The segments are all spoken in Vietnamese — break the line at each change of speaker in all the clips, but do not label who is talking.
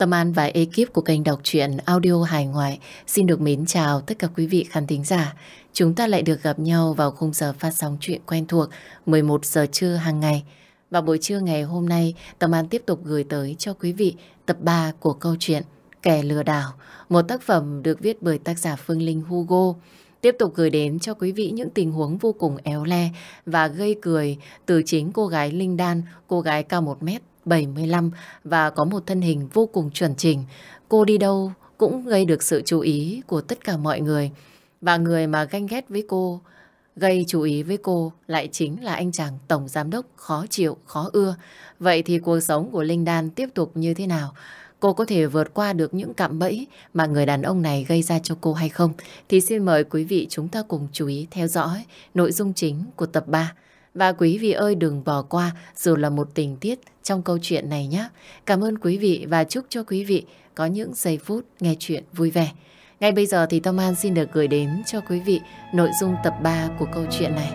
Tâm An và ekip của kênh đọc truyện audio hải ngoại xin được mến chào tất cả quý vị khán thính giả. Chúng ta lại được gặp nhau vào khung giờ phát sóng truyện quen thuộc 11 giờ trưa hàng ngày. Và buổi trưa ngày hôm nay, Tâm An tiếp tục gửi tới cho quý vị tập 3 của câu chuyện Kẻ lừa đảo, một tác phẩm được viết bởi tác giả Phương Linh Hugo. Tiếp tục gửi đến cho quý vị những tình huống vô cùng éo le và gây cười từ chính cô gái Linh Đan, cô gái cao 1 mét 75 và có một thân hình vô cùng chuẩn chỉnh. Cô đi đâu cũng gây được sự chú ý của tất cả mọi người. Và người mà ganh ghét với cô, gây chú ý với cô lại chính là anh chàng tổng giám đốc khó chịu, khó ưa. Vậy thì cuộc sống của Linh Đan tiếp tục như thế nào? Cô có thể vượt qua được những cạm bẫy mà người đàn ông này gây ra cho cô hay không? Thì xin mời quý vị chúng ta cùng chú ý theo dõi nội dung chính của tập 3. Và quý vị ơi đừng bỏ qua dù là một tình tiết trong câu chuyện này nhé. Cảm ơn quý vị và chúc cho quý vị có những giây phút nghe chuyện vui vẻ. Ngay bây giờ thì Tâm An xin được gửi đến cho quý vị nội dung tập 3 của câu chuyện này.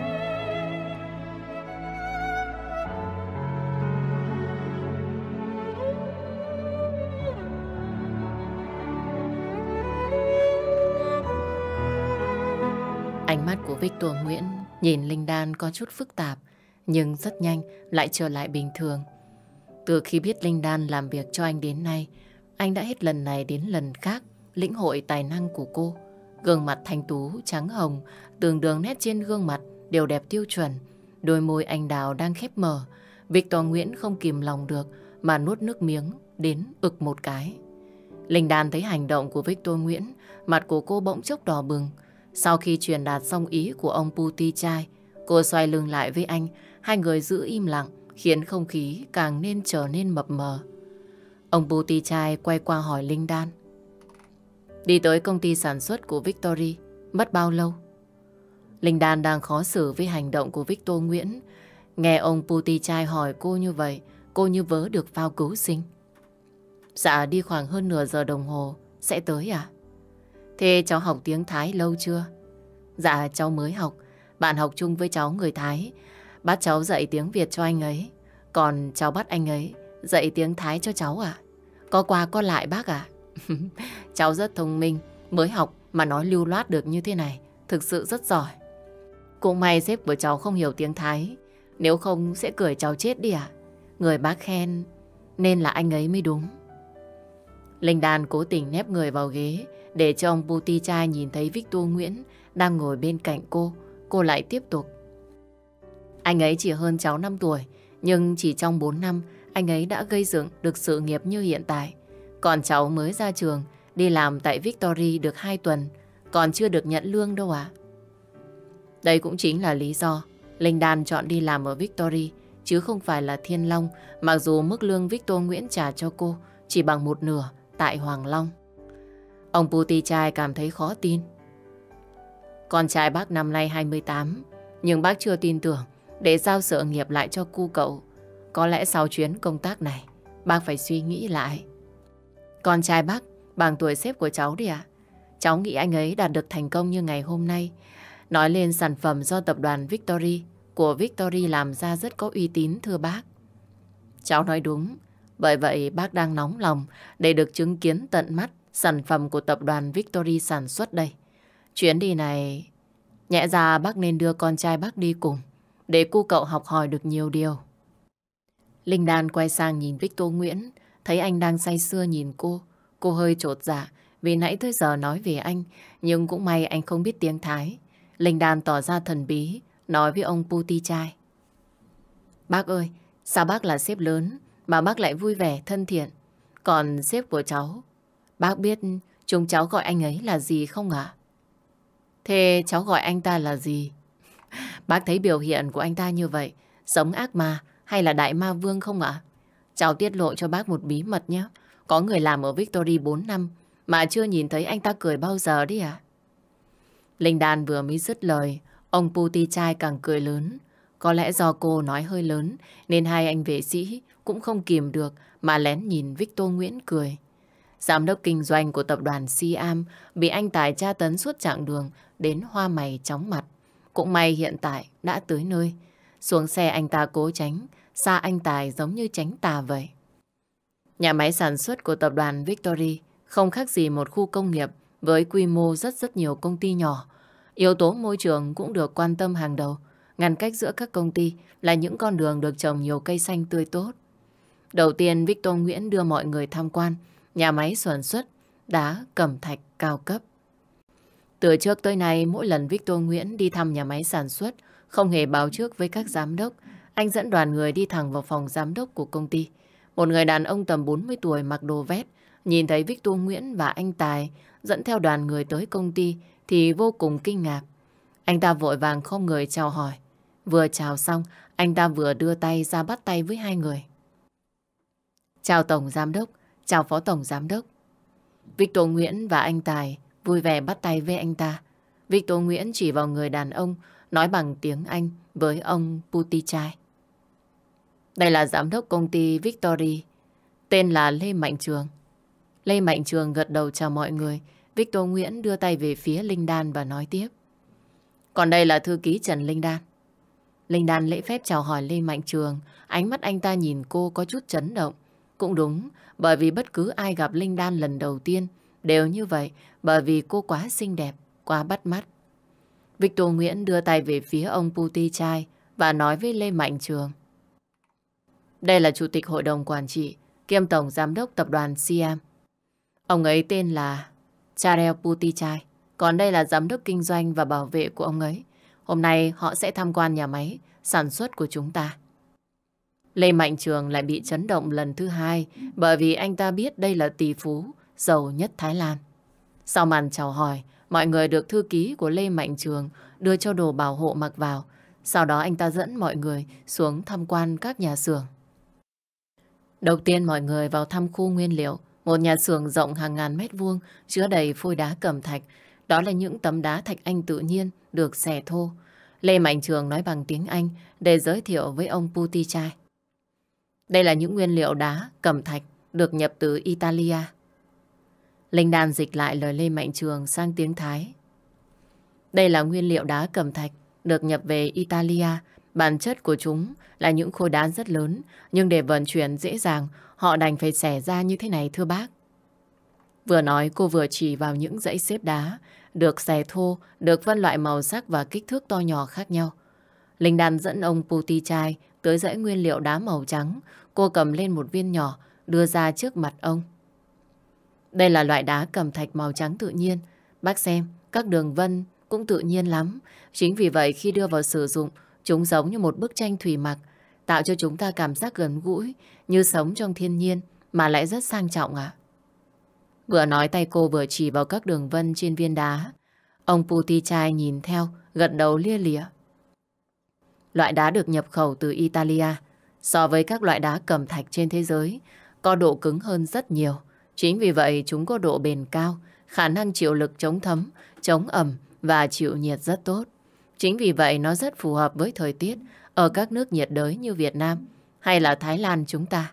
Ánh mắt của Victor Nguyễn Nhìn Linh Đan có chút phức tạp, nhưng rất nhanh lại trở lại bình thường. Từ khi biết Linh Đan làm việc cho anh đến nay, anh đã hết lần này đến lần khác lĩnh hội tài năng của cô. Gương mặt thanh tú, trắng hồng, tường đường nét trên gương mặt đều đẹp tiêu chuẩn. Đôi môi anh đào đang khép mở. Victor Nguyễn không kìm lòng được mà nuốt nước miếng đến ực một cái. Linh Đan thấy hành động của Victor Nguyễn, mặt của cô bỗng chốc đỏ bừng. Sau khi truyền đạt xong ý của ông Puti Chai, cô xoay lưng lại với anh, hai người giữ im lặng, khiến không khí càng nên trở nên mập mờ. Ông Puti Chai quay qua hỏi Linh Đan. Đi tới công ty sản xuất của Victory, mất bao lâu? Linh Đan đang khó xử với hành động của Victor Nguyễn. Nghe ông Puti Chai hỏi cô như vậy, cô như vớ được phao cứu sinh. Dạ đi khoảng hơn nửa giờ đồng hồ, sẽ tới à? Thế cháu học tiếng Thái lâu chưa? Dạ cháu mới học Bạn học chung với cháu người Thái Bắt cháu dạy tiếng Việt cho anh ấy Còn cháu bắt anh ấy Dạy tiếng Thái cho cháu ạ. Có qua có lại bác ạ. Cháu rất thông minh Mới học mà nói lưu loát được như thế này Thực sự rất giỏi Cũng may sếp của cháu không hiểu tiếng Thái Nếu không sẽ cười cháu chết đi ạ. Người bác khen Nên là anh ấy mới đúng Linh đàn cố tình nép người vào ghế để cho ông Puti trai nhìn thấy Victor Nguyễn đang ngồi bên cạnh cô, cô lại tiếp tục. Anh ấy chỉ hơn cháu 5 tuổi, nhưng chỉ trong 4 năm anh ấy đã gây dựng được sự nghiệp như hiện tại. Còn cháu mới ra trường, đi làm tại Victory được 2 tuần, còn chưa được nhận lương đâu ạ. Đây cũng chính là lý do Linh Đan chọn đi làm ở Victory chứ không phải là Thiên Long, mặc dù mức lương Victor Nguyễn trả cho cô chỉ bằng một nửa tại Hoàng Long. Ông Puti trai cảm thấy khó tin. Con trai bác năm nay 28, nhưng bác chưa tin tưởng để giao sự nghiệp lại cho cu cậu. Có lẽ sau chuyến công tác này, bác phải suy nghĩ lại. Con trai bác bằng tuổi xếp của cháu đi ạ. Cháu nghĩ anh ấy đạt được thành công như ngày hôm nay. Nói lên sản phẩm do tập đoàn Victory của Victory làm ra rất có uy tín thưa bác. Cháu nói đúng, bởi vậy bác đang nóng lòng để được chứng kiến tận mắt sản phẩm của tập đoàn Victory sản xuất đây. Chuyến đi này, nhẹ ra bác nên đưa con trai bác đi cùng, để cu cậu học hỏi được nhiều điều. Linh Đan quay sang nhìn Victor Nguyễn, thấy anh đang say sưa nhìn cô. Cô hơi trột dạ vì nãy tới giờ nói về anh, nhưng cũng may anh không biết tiếng Thái. Linh Đan tỏ ra thần bí, nói với ông Puti trai. Bác ơi, sao bác là sếp lớn mà bác lại vui vẻ, thân thiện? Còn sếp của cháu Bác biết chúng cháu gọi anh ấy là gì không ạ? À? Thế cháu gọi anh ta là gì? Bác thấy biểu hiện của anh ta như vậy, sống ác ma hay là đại ma vương không ạ? Cháu tiết lộ cho bác một bí mật nhé. Có người làm ở Victory 4 năm mà chưa nhìn thấy anh ta cười bao giờ đi ạ. Linh Đan vừa mới dứt lời, ông Puti trai càng cười lớn. Có lẽ do cô nói hơi lớn nên hai anh vệ sĩ cũng không kìm được mà lén nhìn Victor Nguyễn cười. Giám đốc kinh doanh của tập đoàn Siam bị anh Tài tra tấn suốt chặng đường đến hoa mày chóng mặt. Cũng may hiện tại đã tới nơi. Xuống xe anh ta cố tránh, xa anh Tài giống như tránh tà vậy. Nhà máy sản xuất của tập đoàn Victory không khác gì một khu công nghiệp với quy mô rất rất nhiều công ty nhỏ. Yếu tố môi trường cũng được quan tâm hàng đầu. Ngăn cách giữa các công ty là những con đường được trồng nhiều cây xanh tươi tốt. Đầu tiên, Victor Nguyễn đưa mọi người tham quan nhà máy sản xuất đá cẩm thạch cao cấp. Từ trước tới nay, mỗi lần Victor Nguyễn đi thăm nhà máy sản xuất, không hề báo trước với các giám đốc, anh dẫn đoàn người đi thẳng vào phòng giám đốc của công ty. Một người đàn ông tầm 40 tuổi mặc đồ vét, nhìn thấy Victor Nguyễn và anh Tài dẫn theo đoàn người tới công ty thì vô cùng kinh ngạc. Anh ta vội vàng không người chào hỏi. Vừa chào xong, anh ta vừa đưa tay ra bắt tay với hai người. Chào Tổng Giám Đốc, Chào Phó Tổng Giám Đốc. Victor Nguyễn và anh Tài vui vẻ bắt tay với anh ta. Victor Nguyễn chỉ vào người đàn ông nói bằng tiếng Anh với ông Putichai. Đây là giám đốc công ty Victory, tên là Lê Mạnh Trường. Lê Mạnh Trường gật đầu chào mọi người. Victor Nguyễn đưa tay về phía Linh Đan và nói tiếp. Còn đây là thư ký Trần Linh Đan. Linh Đan lễ phép chào hỏi Lê Mạnh Trường. Ánh mắt anh ta nhìn cô có chút chấn động. Cũng đúng, bởi vì bất cứ ai gặp Linh Đan lần đầu tiên đều như vậy bởi vì cô quá xinh đẹp, quá bắt mắt. Victor Nguyễn đưa tay về phía ông Puti trai và nói với Lê Mạnh Trường. Đây là Chủ tịch Hội đồng Quản trị kiêm Tổng Giám đốc Tập đoàn Siam. Ông ấy tên là Charel Puti trai, còn đây là Giám đốc Kinh doanh và Bảo vệ của ông ấy. Hôm nay họ sẽ tham quan nhà máy, sản xuất của chúng ta. Lê Mạnh Trường lại bị chấn động lần thứ hai bởi vì anh ta biết đây là tỷ phú giàu nhất Thái Lan. Sau màn chào hỏi, mọi người được thư ký của Lê Mạnh Trường đưa cho đồ bảo hộ mặc vào. Sau đó anh ta dẫn mọi người xuống tham quan các nhà xưởng. Đầu tiên mọi người vào thăm khu nguyên liệu, một nhà xưởng rộng hàng ngàn mét vuông chứa đầy phôi đá cẩm thạch. Đó là những tấm đá thạch anh tự nhiên được xẻ thô. Lê Mạnh Trường nói bằng tiếng Anh để giới thiệu với ông Puti Chai. Đây là những nguyên liệu đá, cẩm thạch được nhập từ Italia. Linh Đan dịch lại lời Lê Mạnh Trường sang tiếng Thái. Đây là nguyên liệu đá cẩm thạch được nhập về Italia. Bản chất của chúng là những khối đá rất lớn, nhưng để vận chuyển dễ dàng, họ đành phải xẻ ra như thế này thưa bác. Vừa nói cô vừa chỉ vào những dãy xếp đá, được xẻ thô, được phân loại màu sắc và kích thước to nhỏ khác nhau. Linh Đan dẫn ông Puti Tới dãy nguyên liệu đá màu trắng, cô cầm lên một viên nhỏ, đưa ra trước mặt ông. Đây là loại đá cầm thạch màu trắng tự nhiên. Bác xem, các đường vân cũng tự nhiên lắm. Chính vì vậy khi đưa vào sử dụng, chúng giống như một bức tranh thủy mặc, tạo cho chúng ta cảm giác gần gũi, như sống trong thiên nhiên, mà lại rất sang trọng ạ. Vừa nói tay cô vừa chỉ vào các đường vân trên viên đá. Ông Puti Chai nhìn theo, gật đầu lia lịa. Loại đá được nhập khẩu từ Italia so với các loại đá cầm thạch trên thế giới có độ cứng hơn rất nhiều. Chính vì vậy chúng có độ bền cao, khả năng chịu lực chống thấm, chống ẩm và chịu nhiệt rất tốt. Chính vì vậy nó rất phù hợp với thời tiết ở các nước nhiệt đới như Việt Nam hay là Thái Lan chúng ta.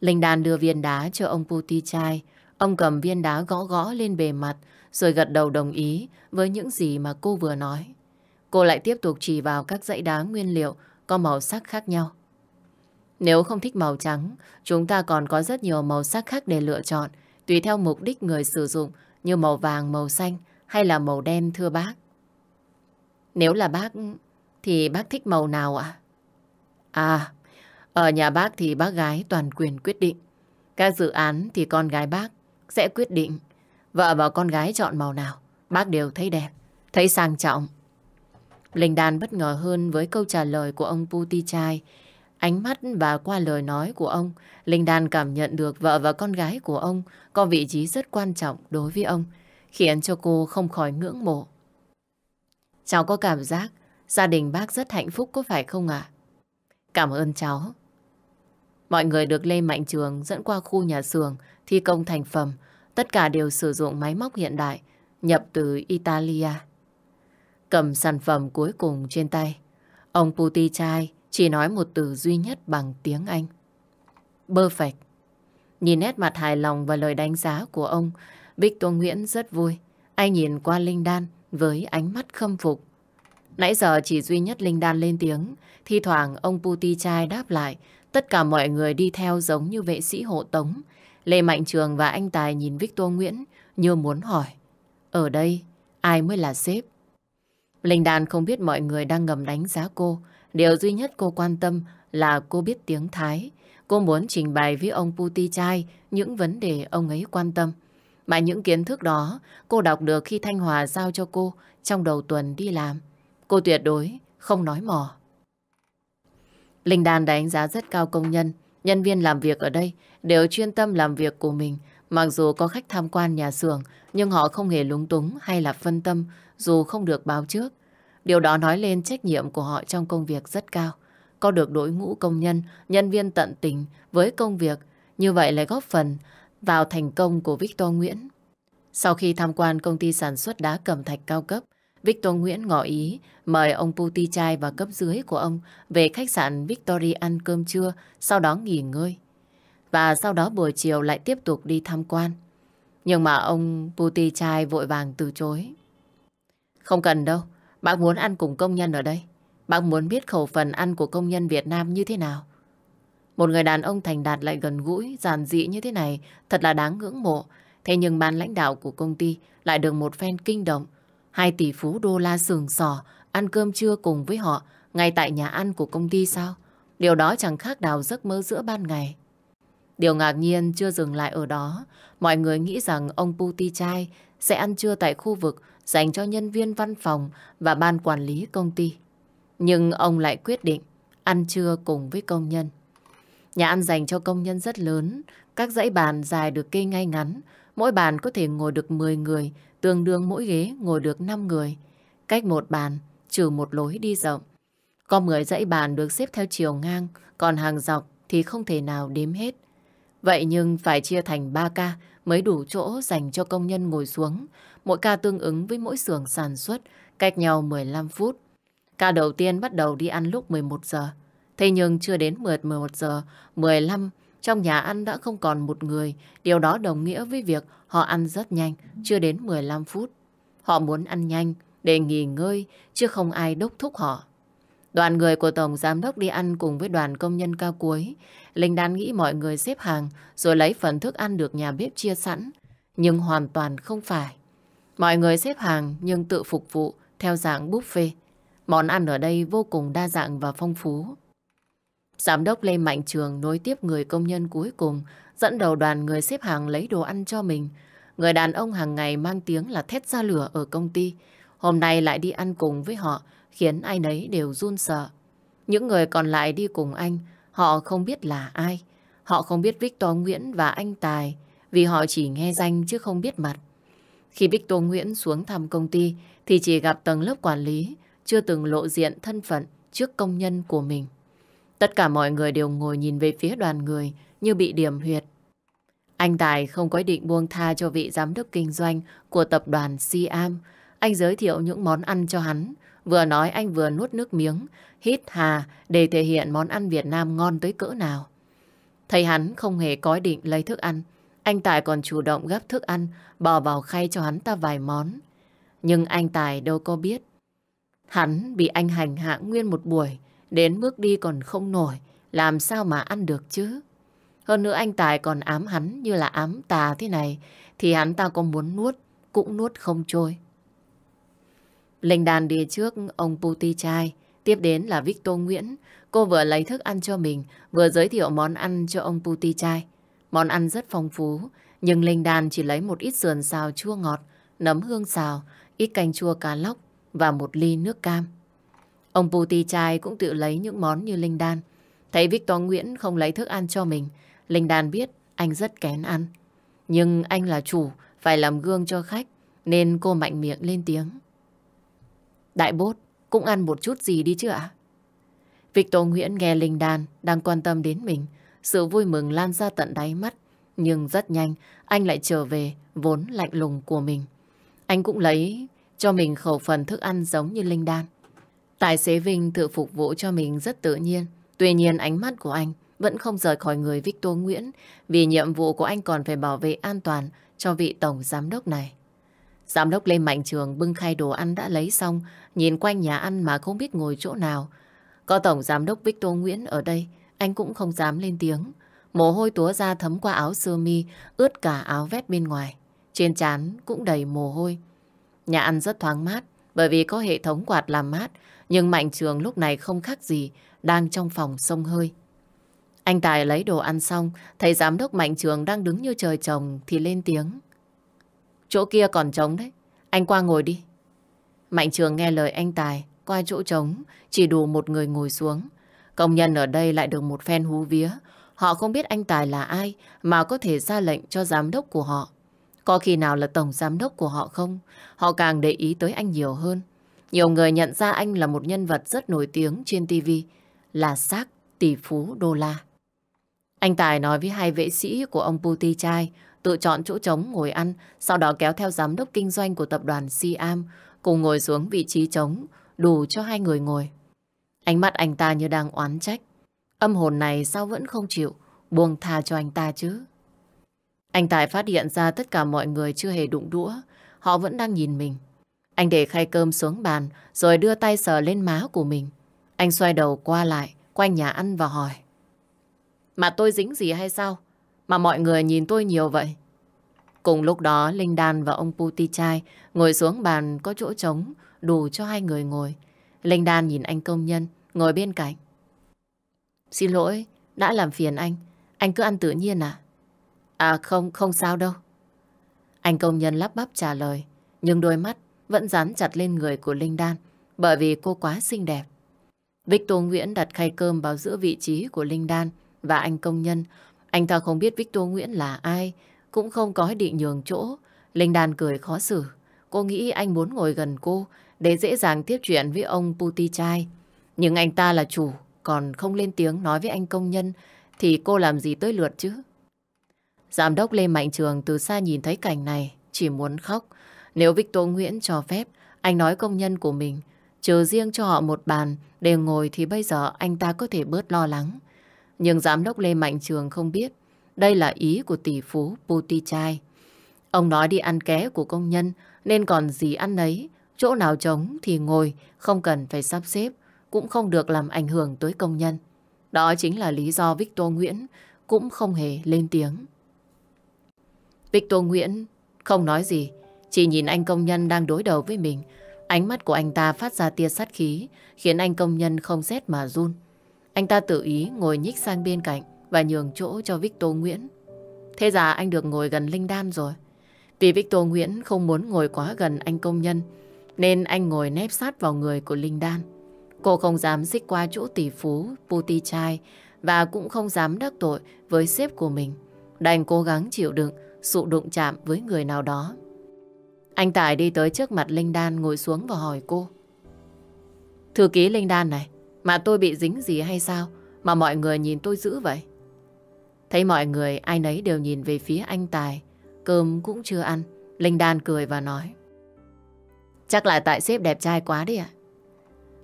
Linh Đan đưa viên đá cho ông Puti Chai. Ông cầm viên đá gõ gõ lên bề mặt rồi gật đầu đồng ý với những gì mà cô vừa nói. Cô lại tiếp tục chỉ vào các dãy đá nguyên liệu có màu sắc khác nhau. Nếu không thích màu trắng, chúng ta còn có rất nhiều màu sắc khác để lựa chọn, tùy theo mục đích người sử dụng như màu vàng, màu xanh hay là màu đen thưa bác. Nếu là bác thì bác thích màu nào ạ? À? ở nhà bác thì bác gái toàn quyền quyết định. Các dự án thì con gái bác sẽ quyết định. Vợ và con gái chọn màu nào, bác đều thấy đẹp, thấy sang trọng. Linh Đan bất ngờ hơn với câu trả lời của ông Puti Chai. Ánh mắt và qua lời nói của ông, Linh Đan cảm nhận được vợ và con gái của ông có vị trí rất quan trọng đối với ông, khiến cho cô không khỏi ngưỡng mộ. Cháu có cảm giác gia đình bác rất hạnh phúc có phải không ạ? Cảm ơn cháu. Mọi người được Lê Mạnh Trường dẫn qua khu nhà xưởng thi công thành phẩm, tất cả đều sử dụng máy móc hiện đại, nhập từ Italia cầm sản phẩm cuối cùng trên tay. Ông Puti Chai chỉ nói một từ duy nhất bằng tiếng Anh. Perfect. Nhìn nét mặt hài lòng và lời đánh giá của ông, Victor Nguyễn rất vui. Anh nhìn qua Linh Đan với ánh mắt khâm phục. Nãy giờ chỉ duy nhất Linh Đan lên tiếng, thi thoảng ông Puti Chai đáp lại, tất cả mọi người đi theo giống như vệ sĩ hộ tống. Lê Mạnh Trường và anh Tài nhìn Victor Nguyễn như muốn hỏi, ở đây ai mới là sếp? Linh Đan không biết mọi người đang ngầm đánh giá cô. Điều duy nhất cô quan tâm là cô biết tiếng Thái. Cô muốn trình bày với ông Puti Chai những vấn đề ông ấy quan tâm. Mà những kiến thức đó cô đọc được khi Thanh Hòa giao cho cô trong đầu tuần đi làm. Cô tuyệt đối không nói mò. Linh Đan đánh giá rất cao công nhân. Nhân viên làm việc ở đây đều chuyên tâm làm việc của mình. Mặc dù có khách tham quan nhà xưởng nhưng họ không hề lúng túng hay là phân tâm dù không được báo trước. Điều đó nói lên trách nhiệm của họ trong công việc rất cao. Có được đội ngũ công nhân, nhân viên tận tình với công việc, như vậy lại góp phần vào thành công của Victor Nguyễn. Sau khi tham quan công ty sản xuất đá cẩm thạch cao cấp, Victor Nguyễn ngỏ ý mời ông Puti Chai và cấp dưới của ông về khách sạn Victory ăn cơm trưa, sau đó nghỉ ngơi. Và sau đó buổi chiều lại tiếp tục đi tham quan. Nhưng mà ông Puti Chai vội vàng từ chối. Không cần đâu. Bác muốn ăn cùng công nhân ở đây. Bác muốn biết khẩu phần ăn của công nhân Việt Nam như thế nào. Một người đàn ông thành đạt lại gần gũi, giản dị như thế này thật là đáng ngưỡng mộ. Thế nhưng ban lãnh đạo của công ty lại được một phen kinh động. Hai tỷ phú đô la sườn sò ăn cơm trưa cùng với họ ngay tại nhà ăn của công ty sao? Điều đó chẳng khác đào giấc mơ giữa ban ngày. Điều ngạc nhiên chưa dừng lại ở đó. Mọi người nghĩ rằng ông Puti Chai sẽ ăn trưa tại khu vực dành cho nhân viên văn phòng và ban quản lý công ty. Nhưng ông lại quyết định ăn trưa cùng với công nhân. Nhà ăn dành cho công nhân rất lớn, các dãy bàn dài được kê ngay ngắn, mỗi bàn có thể ngồi được 10 người, tương đương mỗi ghế ngồi được 5 người. Cách một bàn, trừ một lối đi rộng. Có 10 dãy bàn được xếp theo chiều ngang, còn hàng dọc thì không thể nào đếm hết. Vậy nhưng phải chia thành 3 ca mới đủ chỗ dành cho công nhân ngồi xuống, Mỗi ca tương ứng với mỗi xưởng sản xuất, cách nhau 15 phút. Ca đầu tiên bắt đầu đi ăn lúc 11 giờ. Thế nhưng chưa đến 11 giờ, 15, trong nhà ăn đã không còn một người. Điều đó đồng nghĩa với việc họ ăn rất nhanh, chưa đến 15 phút. Họ muốn ăn nhanh để nghỉ ngơi, chứ không ai đốc thúc họ. Đoàn người của Tổng Giám đốc đi ăn cùng với đoàn công nhân cao cuối. Linh Đan nghĩ mọi người xếp hàng rồi lấy phần thức ăn được nhà bếp chia sẵn. Nhưng hoàn toàn không phải. Mọi người xếp hàng nhưng tự phục vụ theo dạng buffet. Món ăn ở đây vô cùng đa dạng và phong phú. Giám đốc Lê Mạnh Trường nối tiếp người công nhân cuối cùng, dẫn đầu đoàn người xếp hàng lấy đồ ăn cho mình. Người đàn ông hàng ngày mang tiếng là thét ra lửa ở công ty. Hôm nay lại đi ăn cùng với họ, khiến ai nấy đều run sợ. Những người còn lại đi cùng anh, họ không biết là ai. Họ không biết Victor Nguyễn và anh Tài, vì họ chỉ nghe danh chứ không biết mặt. Khi Bích Tô Nguyễn xuống thăm công ty thì chỉ gặp tầng lớp quản lý, chưa từng lộ diện thân phận trước công nhân của mình. Tất cả mọi người đều ngồi nhìn về phía đoàn người như bị điểm huyệt. Anh Tài không có ý định buông tha cho vị giám đốc kinh doanh của tập đoàn Siam. Anh giới thiệu những món ăn cho hắn. Vừa nói anh vừa nuốt nước miếng, hít hà để thể hiện món ăn Việt Nam ngon tới cỡ nào. Thấy hắn không hề có ý định lấy thức ăn, anh Tài còn chủ động gấp thức ăn, bỏ vào khay cho hắn ta vài món. Nhưng anh Tài đâu có biết. Hắn bị anh hành hạ nguyên một buổi, đến bước đi còn không nổi, làm sao mà ăn được chứ? Hơn nữa anh Tài còn ám hắn như là ám tà thế này, thì hắn ta có muốn nuốt, cũng nuốt không trôi. Linh đàn đi trước ông Puti Chai, tiếp đến là Victor Nguyễn. Cô vừa lấy thức ăn cho mình, vừa giới thiệu món ăn cho ông Puti Chai. Món ăn rất phong phú, nhưng Linh Đan chỉ lấy một ít sườn xào chua ngọt, nấm hương xào, ít canh chua cá lóc và một ly nước cam. Ông Puti trai cũng tự lấy những món như Linh Đan. Thấy Victor Nguyễn không lấy thức ăn cho mình, Linh Đan biết anh rất kén ăn. Nhưng anh là chủ, phải làm gương cho khách, nên cô mạnh miệng lên tiếng. Đại bốt, cũng ăn một chút gì đi chứ ạ? À? Victor Nguyễn nghe Linh Đan đang quan tâm đến mình, sự vui mừng lan ra tận đáy mắt. Nhưng rất nhanh, anh lại trở về vốn lạnh lùng của mình. Anh cũng lấy cho mình khẩu phần thức ăn giống như Linh Đan. Tài xế Vinh tự phục vụ cho mình rất tự nhiên. Tuy nhiên ánh mắt của anh vẫn không rời khỏi người Victor Nguyễn vì nhiệm vụ của anh còn phải bảo vệ an toàn cho vị tổng giám đốc này. Giám đốc Lê Mạnh Trường bưng khay đồ ăn đã lấy xong, nhìn quanh nhà ăn mà không biết ngồi chỗ nào. Có tổng giám đốc Victor Nguyễn ở đây anh cũng không dám lên tiếng. Mồ hôi túa ra thấm qua áo sơ mi, ướt cả áo vét bên ngoài. Trên chán cũng đầy mồ hôi. Nhà ăn rất thoáng mát, bởi vì có hệ thống quạt làm mát, nhưng Mạnh Trường lúc này không khác gì, đang trong phòng sông hơi. Anh Tài lấy đồ ăn xong, thấy giám đốc Mạnh Trường đang đứng như trời trồng thì lên tiếng. Chỗ kia còn trống đấy, anh qua ngồi đi. Mạnh Trường nghe lời anh Tài, qua chỗ trống, chỉ đủ một người ngồi xuống. Công nhân ở đây lại được một phen hú vía. Họ không biết anh Tài là ai mà có thể ra lệnh cho giám đốc của họ. Có khi nào là tổng giám đốc của họ không? Họ càng để ý tới anh nhiều hơn. Nhiều người nhận ra anh là một nhân vật rất nổi tiếng trên TV, là xác tỷ phú đô la. Anh Tài nói với hai vệ sĩ của ông Puti Chai tự chọn chỗ trống ngồi ăn, sau đó kéo theo giám đốc kinh doanh của tập đoàn Siam cùng ngồi xuống vị trí trống, đủ cho hai người ngồi. Ánh mắt anh ta như đang oán trách. Âm hồn này sao vẫn không chịu buông tha cho anh ta chứ? Anh Tài phát hiện ra tất cả mọi người chưa hề đụng đũa, họ vẫn đang nhìn mình. Anh để khay cơm xuống bàn rồi đưa tay sờ lên má của mình. Anh xoay đầu qua lại, quanh nhà ăn và hỏi. Mà tôi dính gì hay sao? Mà mọi người nhìn tôi nhiều vậy? Cùng lúc đó, Linh Đan và ông Puti Chai ngồi xuống bàn có chỗ trống, đủ cho hai người ngồi. Linh Đan nhìn anh công nhân, ngồi bên cạnh. Xin lỗi, đã làm phiền anh. Anh cứ ăn tự nhiên à? À không, không sao đâu. Anh công nhân lắp bắp trả lời, nhưng đôi mắt vẫn dán chặt lên người của Linh Đan bởi vì cô quá xinh đẹp. Victor Nguyễn đặt khay cơm vào giữa vị trí của Linh Đan và anh công nhân. Anh ta không biết Victor Nguyễn là ai, cũng không có định nhường chỗ. Linh Đan cười khó xử. Cô nghĩ anh muốn ngồi gần cô để dễ dàng tiếp chuyện với ông Puti Chai. Nhưng anh ta là chủ, còn không lên tiếng nói với anh công nhân thì cô làm gì tới lượt chứ? Giám đốc Lê Mạnh Trường từ xa nhìn thấy cảnh này, chỉ muốn khóc. Nếu Victor Nguyễn cho phép, anh nói công nhân của mình, chờ riêng cho họ một bàn để ngồi thì bây giờ anh ta có thể bớt lo lắng. Nhưng giám đốc Lê Mạnh Trường không biết, đây là ý của tỷ phú Puti Chai. Ông nói đi ăn ké của công nhân nên còn gì ăn ấy, chỗ nào trống thì ngồi, không cần phải sắp xếp cũng không được làm ảnh hưởng tới công nhân. Đó chính là lý do Victor Nguyễn cũng không hề lên tiếng. Victor Nguyễn không nói gì, chỉ nhìn anh công nhân đang đối đầu với mình. Ánh mắt của anh ta phát ra tia sát khí, khiến anh công nhân không rét mà run. Anh ta tự ý ngồi nhích sang bên cạnh và nhường chỗ cho Victor Nguyễn. Thế ra anh được ngồi gần Linh Đan rồi. Vì Victor Nguyễn không muốn ngồi quá gần anh công nhân, nên anh ngồi nép sát vào người của Linh Đan. Cô không dám xích qua chỗ tỷ phú Puti Chai và cũng không dám đắc tội với sếp của mình. Đành cố gắng chịu đựng sụ đụng chạm với người nào đó. Anh Tài đi tới trước mặt Linh Đan ngồi xuống và hỏi cô. Thư ký Linh Đan này, mà tôi bị dính gì hay sao mà mọi người nhìn tôi dữ vậy? Thấy mọi người ai nấy đều nhìn về phía anh Tài, cơm cũng chưa ăn. Linh Đan cười và nói. Chắc là tại sếp đẹp trai quá đi ạ.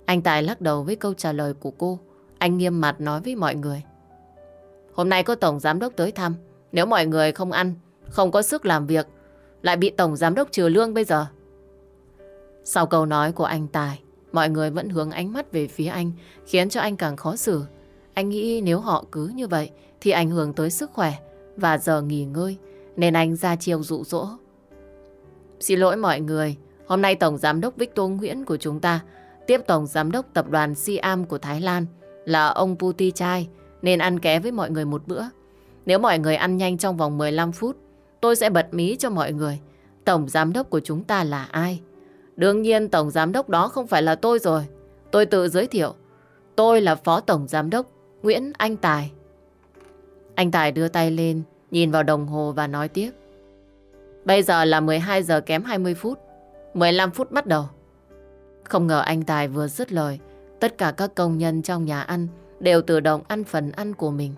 Anh Tài lắc đầu với câu trả lời của cô. Anh nghiêm mặt nói với mọi người. Hôm nay có Tổng Giám Đốc tới thăm. Nếu mọi người không ăn, không có sức làm việc, lại bị Tổng Giám Đốc trừ lương bây giờ. Sau câu nói của anh Tài, mọi người vẫn hướng ánh mắt về phía anh, khiến cho anh càng khó xử. Anh nghĩ nếu họ cứ như vậy thì ảnh hưởng tới sức khỏe và giờ nghỉ ngơi, nên anh ra chiêu dụ dỗ. Xin lỗi mọi người, hôm nay Tổng Giám đốc Victor Nguyễn của chúng ta Tiếp Tổng Giám đốc Tập đoàn Siam của Thái Lan là ông Puti Chai nên ăn ké với mọi người một bữa. Nếu mọi người ăn nhanh trong vòng 15 phút, tôi sẽ bật mí cho mọi người Tổng Giám đốc của chúng ta là ai. Đương nhiên Tổng Giám đốc đó không phải là tôi rồi. Tôi tự giới thiệu. Tôi là Phó Tổng Giám đốc Nguyễn Anh Tài. Anh Tài đưa tay lên, nhìn vào đồng hồ và nói tiếp. Bây giờ là 12 giờ kém 20 phút. 15 phút bắt đầu. Không ngờ anh Tài vừa dứt lời, tất cả các công nhân trong nhà ăn đều tự động ăn phần ăn của mình.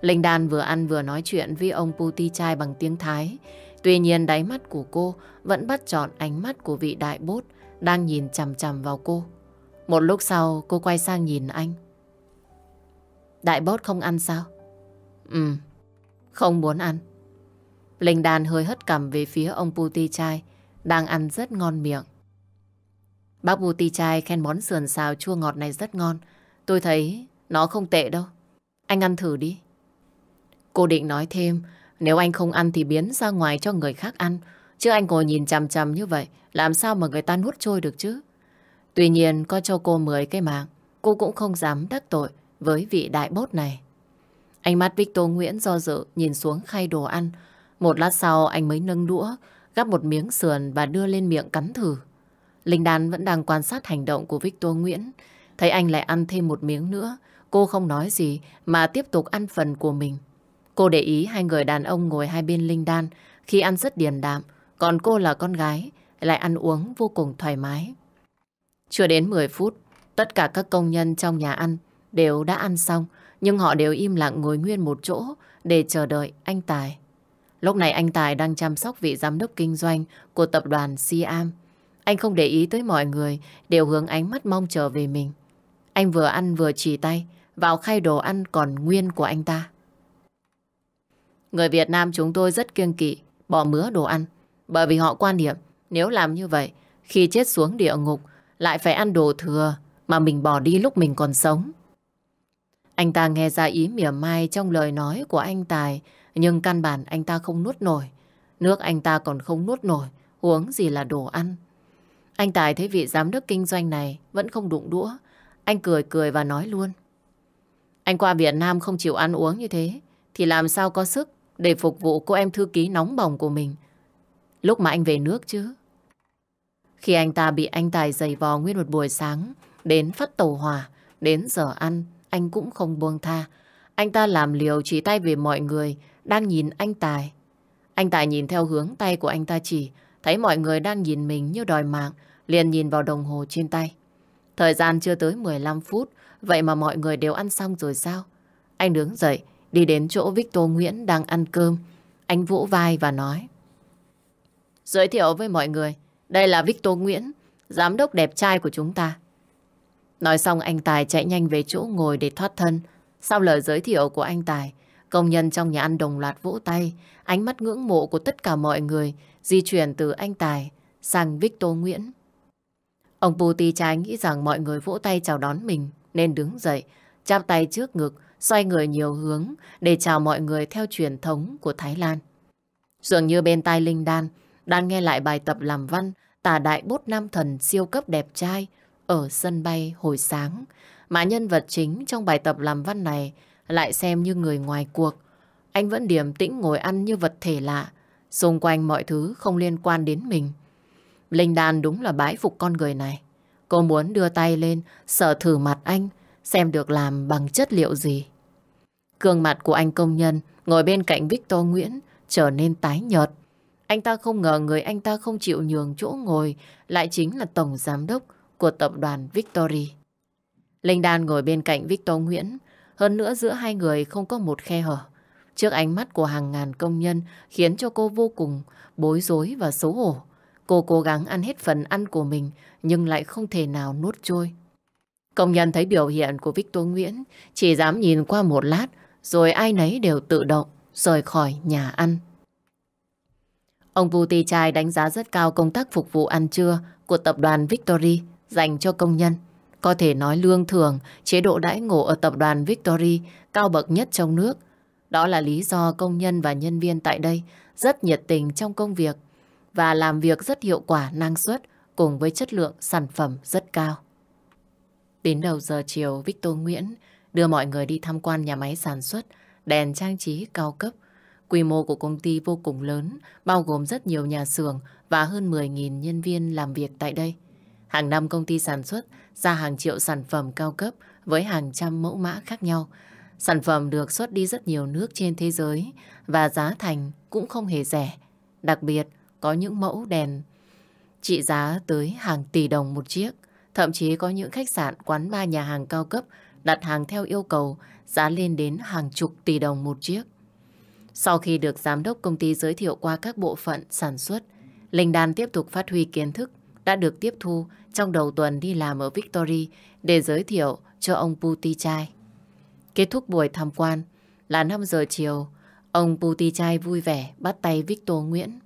Linh Đan vừa ăn vừa nói chuyện với ông Puti Chai bằng tiếng Thái. Tuy nhiên đáy mắt của cô vẫn bắt trọn ánh mắt của vị đại bốt đang nhìn chằm chằm vào cô. Một lúc sau cô quay sang nhìn anh. Đại bốt không ăn sao? Ừ, không muốn ăn. Linh Đan hơi hất cằm về phía ông Puti Chai, đang ăn rất ngon miệng. Bác Vu Ti Chai khen món sườn xào chua ngọt này rất ngon. Tôi thấy nó không tệ đâu. Anh ăn thử đi. Cô định nói thêm, nếu anh không ăn thì biến ra ngoài cho người khác ăn. Chứ anh ngồi nhìn chằm chằm như vậy, làm sao mà người ta nuốt trôi được chứ? Tuy nhiên, có cho cô 10 cái mạng, cô cũng không dám đắc tội với vị đại bốt này. Ánh mắt Victor Nguyễn do dự nhìn xuống khay đồ ăn. Một lát sau anh mới nâng đũa, gắp một miếng sườn và đưa lên miệng cắn thử. Linh Đan vẫn đang quan sát hành động của Victor Nguyễn. Thấy anh lại ăn thêm một miếng nữa, cô không nói gì mà tiếp tục ăn phần của mình. Cô để ý hai người đàn ông ngồi hai bên Linh Đan khi ăn rất điềm đạm, còn cô là con gái, lại ăn uống vô cùng thoải mái. Chưa đến 10 phút, tất cả các công nhân trong nhà ăn đều đã ăn xong, nhưng họ đều im lặng ngồi nguyên một chỗ để chờ đợi anh Tài. Lúc này anh Tài đang chăm sóc vị giám đốc kinh doanh của tập đoàn Siam. Anh không để ý tới mọi người, đều hướng ánh mắt mong chờ về mình. Anh vừa ăn vừa chỉ tay vào khay đồ ăn còn nguyên của anh ta. Người Việt Nam chúng tôi rất kiêng kỵ, bỏ mứa đồ ăn. Bởi vì họ quan niệm, nếu làm như vậy, khi chết xuống địa ngục, lại phải ăn đồ thừa mà mình bỏ đi lúc mình còn sống. Anh ta nghe ra ý mỉa mai trong lời nói của anh Tài, nhưng căn bản anh ta không nuốt nổi. Nước anh ta còn không nuốt nổi, uống gì là đồ ăn. Anh Tài thấy vị giám đốc kinh doanh này vẫn không đụng đũa. Anh cười cười và nói luôn. Anh qua Việt Nam không chịu ăn uống như thế thì làm sao có sức để phục vụ cô em thư ký nóng bỏng của mình lúc mà anh về nước chứ. Khi anh ta bị anh Tài giày vò nguyên một buổi sáng đến phát tàu hòa đến giờ ăn anh cũng không buông tha. Anh ta làm liều chỉ tay về mọi người đang nhìn anh Tài. Anh Tài nhìn theo hướng tay của anh ta chỉ thấy mọi người đang nhìn mình như đòi mạng liền nhìn vào đồng hồ trên tay. Thời gian chưa tới 15 phút, vậy mà mọi người đều ăn xong rồi sao? Anh đứng dậy, đi đến chỗ Victor Nguyễn đang ăn cơm. Anh vỗ vai và nói. Giới thiệu với mọi người, đây là Victor Nguyễn, giám đốc đẹp trai của chúng ta. Nói xong anh Tài chạy nhanh về chỗ ngồi để thoát thân. Sau lời giới thiệu của anh Tài, công nhân trong nhà ăn đồng loạt vỗ tay, ánh mắt ngưỡng mộ của tất cả mọi người di chuyển từ anh Tài sang Victor Nguyễn. Ông Puti trai nghĩ rằng mọi người vỗ tay chào đón mình, nên đứng dậy, chạm tay trước ngực, xoay người nhiều hướng để chào mọi người theo truyền thống của Thái Lan. Dường như bên tai Linh Đan, đang nghe lại bài tập làm văn tả đại bốt nam thần siêu cấp đẹp trai ở sân bay hồi sáng. Mà nhân vật chính trong bài tập làm văn này lại xem như người ngoài cuộc. Anh vẫn điềm tĩnh ngồi ăn như vật thể lạ. Xung quanh mọi thứ không liên quan đến mình. Linh Đan đúng là bái phục con người này. Cô muốn đưa tay lên, sợ thử mặt anh, xem được làm bằng chất liệu gì. Cương mặt của anh công nhân ngồi bên cạnh Victor Nguyễn trở nên tái nhợt. Anh ta không ngờ người anh ta không chịu nhường chỗ ngồi lại chính là tổng giám đốc của tập đoàn Victory. Linh Đan ngồi bên cạnh Victor Nguyễn, hơn nữa giữa hai người không có một khe hở. Trước ánh mắt của hàng ngàn công nhân khiến cho cô vô cùng bối rối và xấu hổ. Cô cố gắng ăn hết phần ăn của mình nhưng lại không thể nào nuốt trôi. Công nhân thấy biểu hiện của Victor Nguyễn chỉ dám nhìn qua một lát rồi ai nấy đều tự động rời khỏi nhà ăn. Ông Tì Trai đánh giá rất cao công tác phục vụ ăn trưa của tập đoàn Victory dành cho công nhân. Có thể nói lương thường, chế độ đãi ngộ ở tập đoàn Victory cao bậc nhất trong nước. Đó là lý do công nhân và nhân viên tại đây rất nhiệt tình trong công việc và làm việc rất hiệu quả năng suất cùng với chất lượng sản phẩm rất cao. Đến đầu giờ chiều, Victor Nguyễn đưa mọi người đi tham quan nhà máy sản xuất đèn trang trí cao cấp. Quy mô của công ty vô cùng lớn, bao gồm rất nhiều nhà xưởng và hơn 10.000 nhân viên làm việc tại đây. Hàng năm công ty sản xuất ra hàng triệu sản phẩm cao cấp với hàng trăm mẫu mã khác nhau. Sản phẩm được xuất đi rất nhiều nước trên thế giới và giá thành cũng không hề rẻ. Đặc biệt, có những mẫu đèn trị giá tới hàng tỷ đồng một chiếc. Thậm chí có những khách sạn, quán bar, nhà hàng cao cấp đặt hàng theo yêu cầu giá lên đến hàng chục tỷ đồng một chiếc. Sau khi được giám đốc công ty giới thiệu qua các bộ phận sản xuất, Linh Đan tiếp tục phát huy kiến thức đã được tiếp thu trong đầu tuần đi làm ở Victory để giới thiệu cho ông Puti Chai. Kết thúc buổi tham quan là 5 giờ chiều, ông Puti Chai vui vẻ bắt tay Victor Nguyễn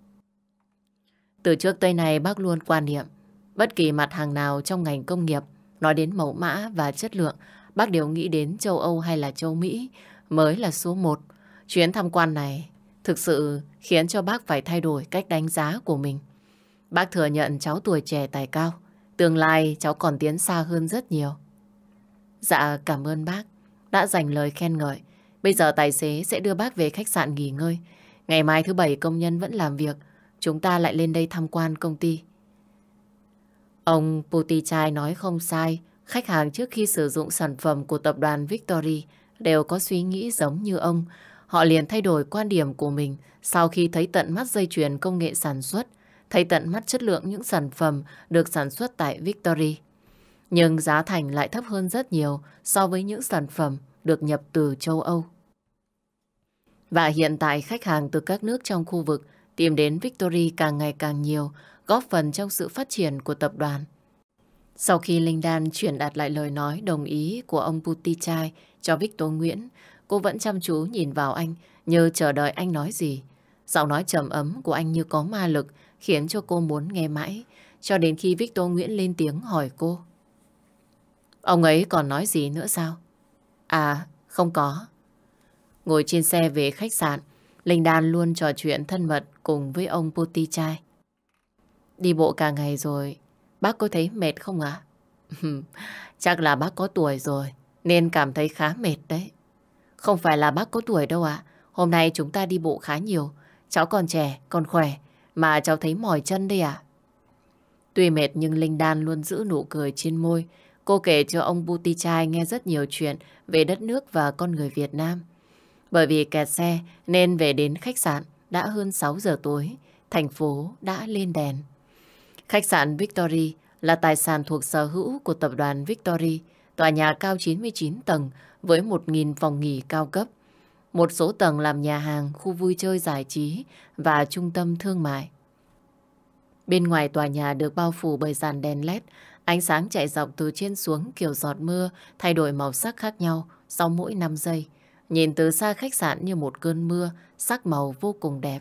từ trước tới nay bác luôn quan niệm bất kỳ mặt hàng nào trong ngành công nghiệp nói đến mẫu mã và chất lượng bác đều nghĩ đến châu Âu hay là châu Mỹ mới là số một. Chuyến tham quan này thực sự khiến cho bác phải thay đổi cách đánh giá của mình. Bác thừa nhận cháu tuổi trẻ tài cao, tương lai cháu còn tiến xa hơn rất nhiều. Dạ cảm ơn bác đã dành lời khen ngợi. Bây giờ tài xế sẽ đưa bác về khách sạn nghỉ ngơi. Ngày mai thứ bảy công nhân vẫn làm việc, chúng ta lại lên đây tham quan công ty. Ông Puti nói không sai, khách hàng trước khi sử dụng sản phẩm của tập đoàn Victory đều có suy nghĩ giống như ông. Họ liền thay đổi quan điểm của mình sau khi thấy tận mắt dây chuyền công nghệ sản xuất, thấy tận mắt chất lượng những sản phẩm được sản xuất tại Victory. Nhưng giá thành lại thấp hơn rất nhiều so với những sản phẩm được nhập từ châu Âu. Và hiện tại khách hàng từ các nước trong khu vực tìm đến Victory càng ngày càng nhiều, góp phần trong sự phát triển của tập đoàn. Sau khi Linh Đan chuyển đạt lại lời nói đồng ý của ông Puti cho Victor Nguyễn, cô vẫn chăm chú nhìn vào anh, như chờ đợi anh nói gì. Giọng nói trầm ấm của anh như có ma lực, khiến cho cô muốn nghe mãi, cho đến khi Victor Nguyễn lên tiếng hỏi cô. Ông ấy còn nói gì nữa sao? À, không có. Ngồi trên xe về khách sạn, Linh Đan luôn trò chuyện thân mật cùng với ông Puti Chai. Đi bộ cả ngày rồi, bác có thấy mệt không ạ? Chắc là bác có tuổi rồi, nên cảm thấy khá mệt đấy. Không phải là bác có tuổi đâu ạ. Hôm nay chúng ta đi bộ khá nhiều. Cháu còn trẻ, còn khỏe, mà cháu thấy mỏi chân đây ạ. Tuy mệt nhưng Linh Đan luôn giữ nụ cười trên môi. Cô kể cho ông Puti Chai nghe rất nhiều chuyện về đất nước và con người Việt Nam. Bởi vì kẹt xe nên về đến khách sạn đã hơn 6 giờ tối, thành phố đã lên đèn. Khách sạn Victory là tài sản thuộc sở hữu của tập đoàn Victory, tòa nhà cao 99 tầng với 1.000 phòng nghỉ cao cấp. Một số tầng làm nhà hàng, khu vui chơi giải trí và trung tâm thương mại. Bên ngoài tòa nhà được bao phủ bởi dàn đèn led, ánh sáng chạy dọc từ trên xuống kiểu giọt mưa, thay đổi màu sắc khác nhau sau mỗi 5 giây. Nhìn từ xa khách sạn như một cơn mưa, sắc màu vô cùng đẹp.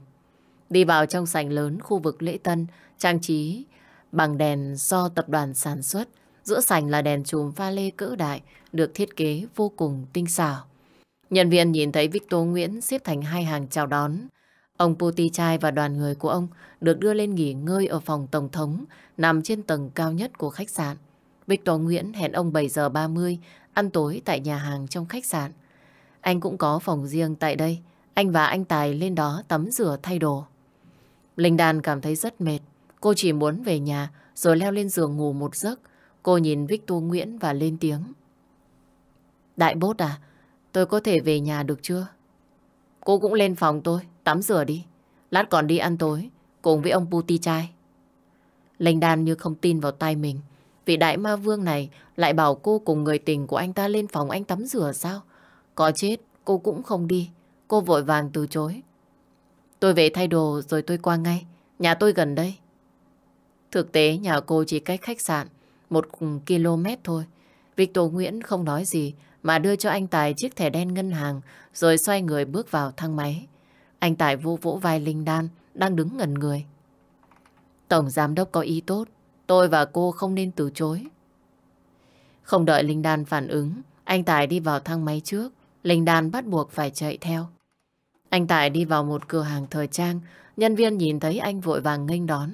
Đi vào trong sảnh lớn khu vực lễ tân, trang trí bằng đèn do tập đoàn sản xuất. Giữa sảnh là đèn chùm pha lê cỡ đại, được thiết kế vô cùng tinh xảo. Nhân viên nhìn thấy Victor Nguyễn xếp thành hai hàng chào đón. Ông Puti và đoàn người của ông được đưa lên nghỉ ngơi ở phòng Tổng thống, nằm trên tầng cao nhất của khách sạn. Victor Nguyễn hẹn ông 7 giờ 30 ăn tối tại nhà hàng trong khách sạn. Anh cũng có phòng riêng tại đây. Anh và anh Tài lên đó tắm rửa thay đồ. Linh Đan cảm thấy rất mệt. Cô chỉ muốn về nhà rồi leo lên giường ngủ một giấc. Cô nhìn Victor Nguyễn và lên tiếng. Đại bốt à, tôi có thể về nhà được chưa? Cô cũng lên phòng tôi, tắm rửa đi. Lát còn đi ăn tối, cùng với ông Puti Chai. Linh Đan như không tin vào tay mình. Vị đại ma vương này lại bảo cô cùng người tình của anh ta lên phòng anh tắm rửa sao? Có chết cô cũng không đi. Cô vội vàng từ chối. Tôi về thay đồ rồi tôi qua ngay. Nhà tôi gần đây. Thực tế nhà cô chỉ cách khách sạn một km thôi. Victor Nguyễn không nói gì mà đưa cho anh Tài chiếc thẻ đen ngân hàng rồi xoay người bước vào thang máy. Anh Tài vô vỗ vai Linh Đan đang đứng ngẩn người. Tổng giám đốc có ý tốt, tôi và cô không nên từ chối. Không đợi Linh Đan phản ứng, anh Tài đi vào thang máy trước. Linh Đan bắt buộc phải chạy theo. Anh Tài đi vào một cửa hàng thời trang, nhân viên nhìn thấy anh vội vàng nghênh đón.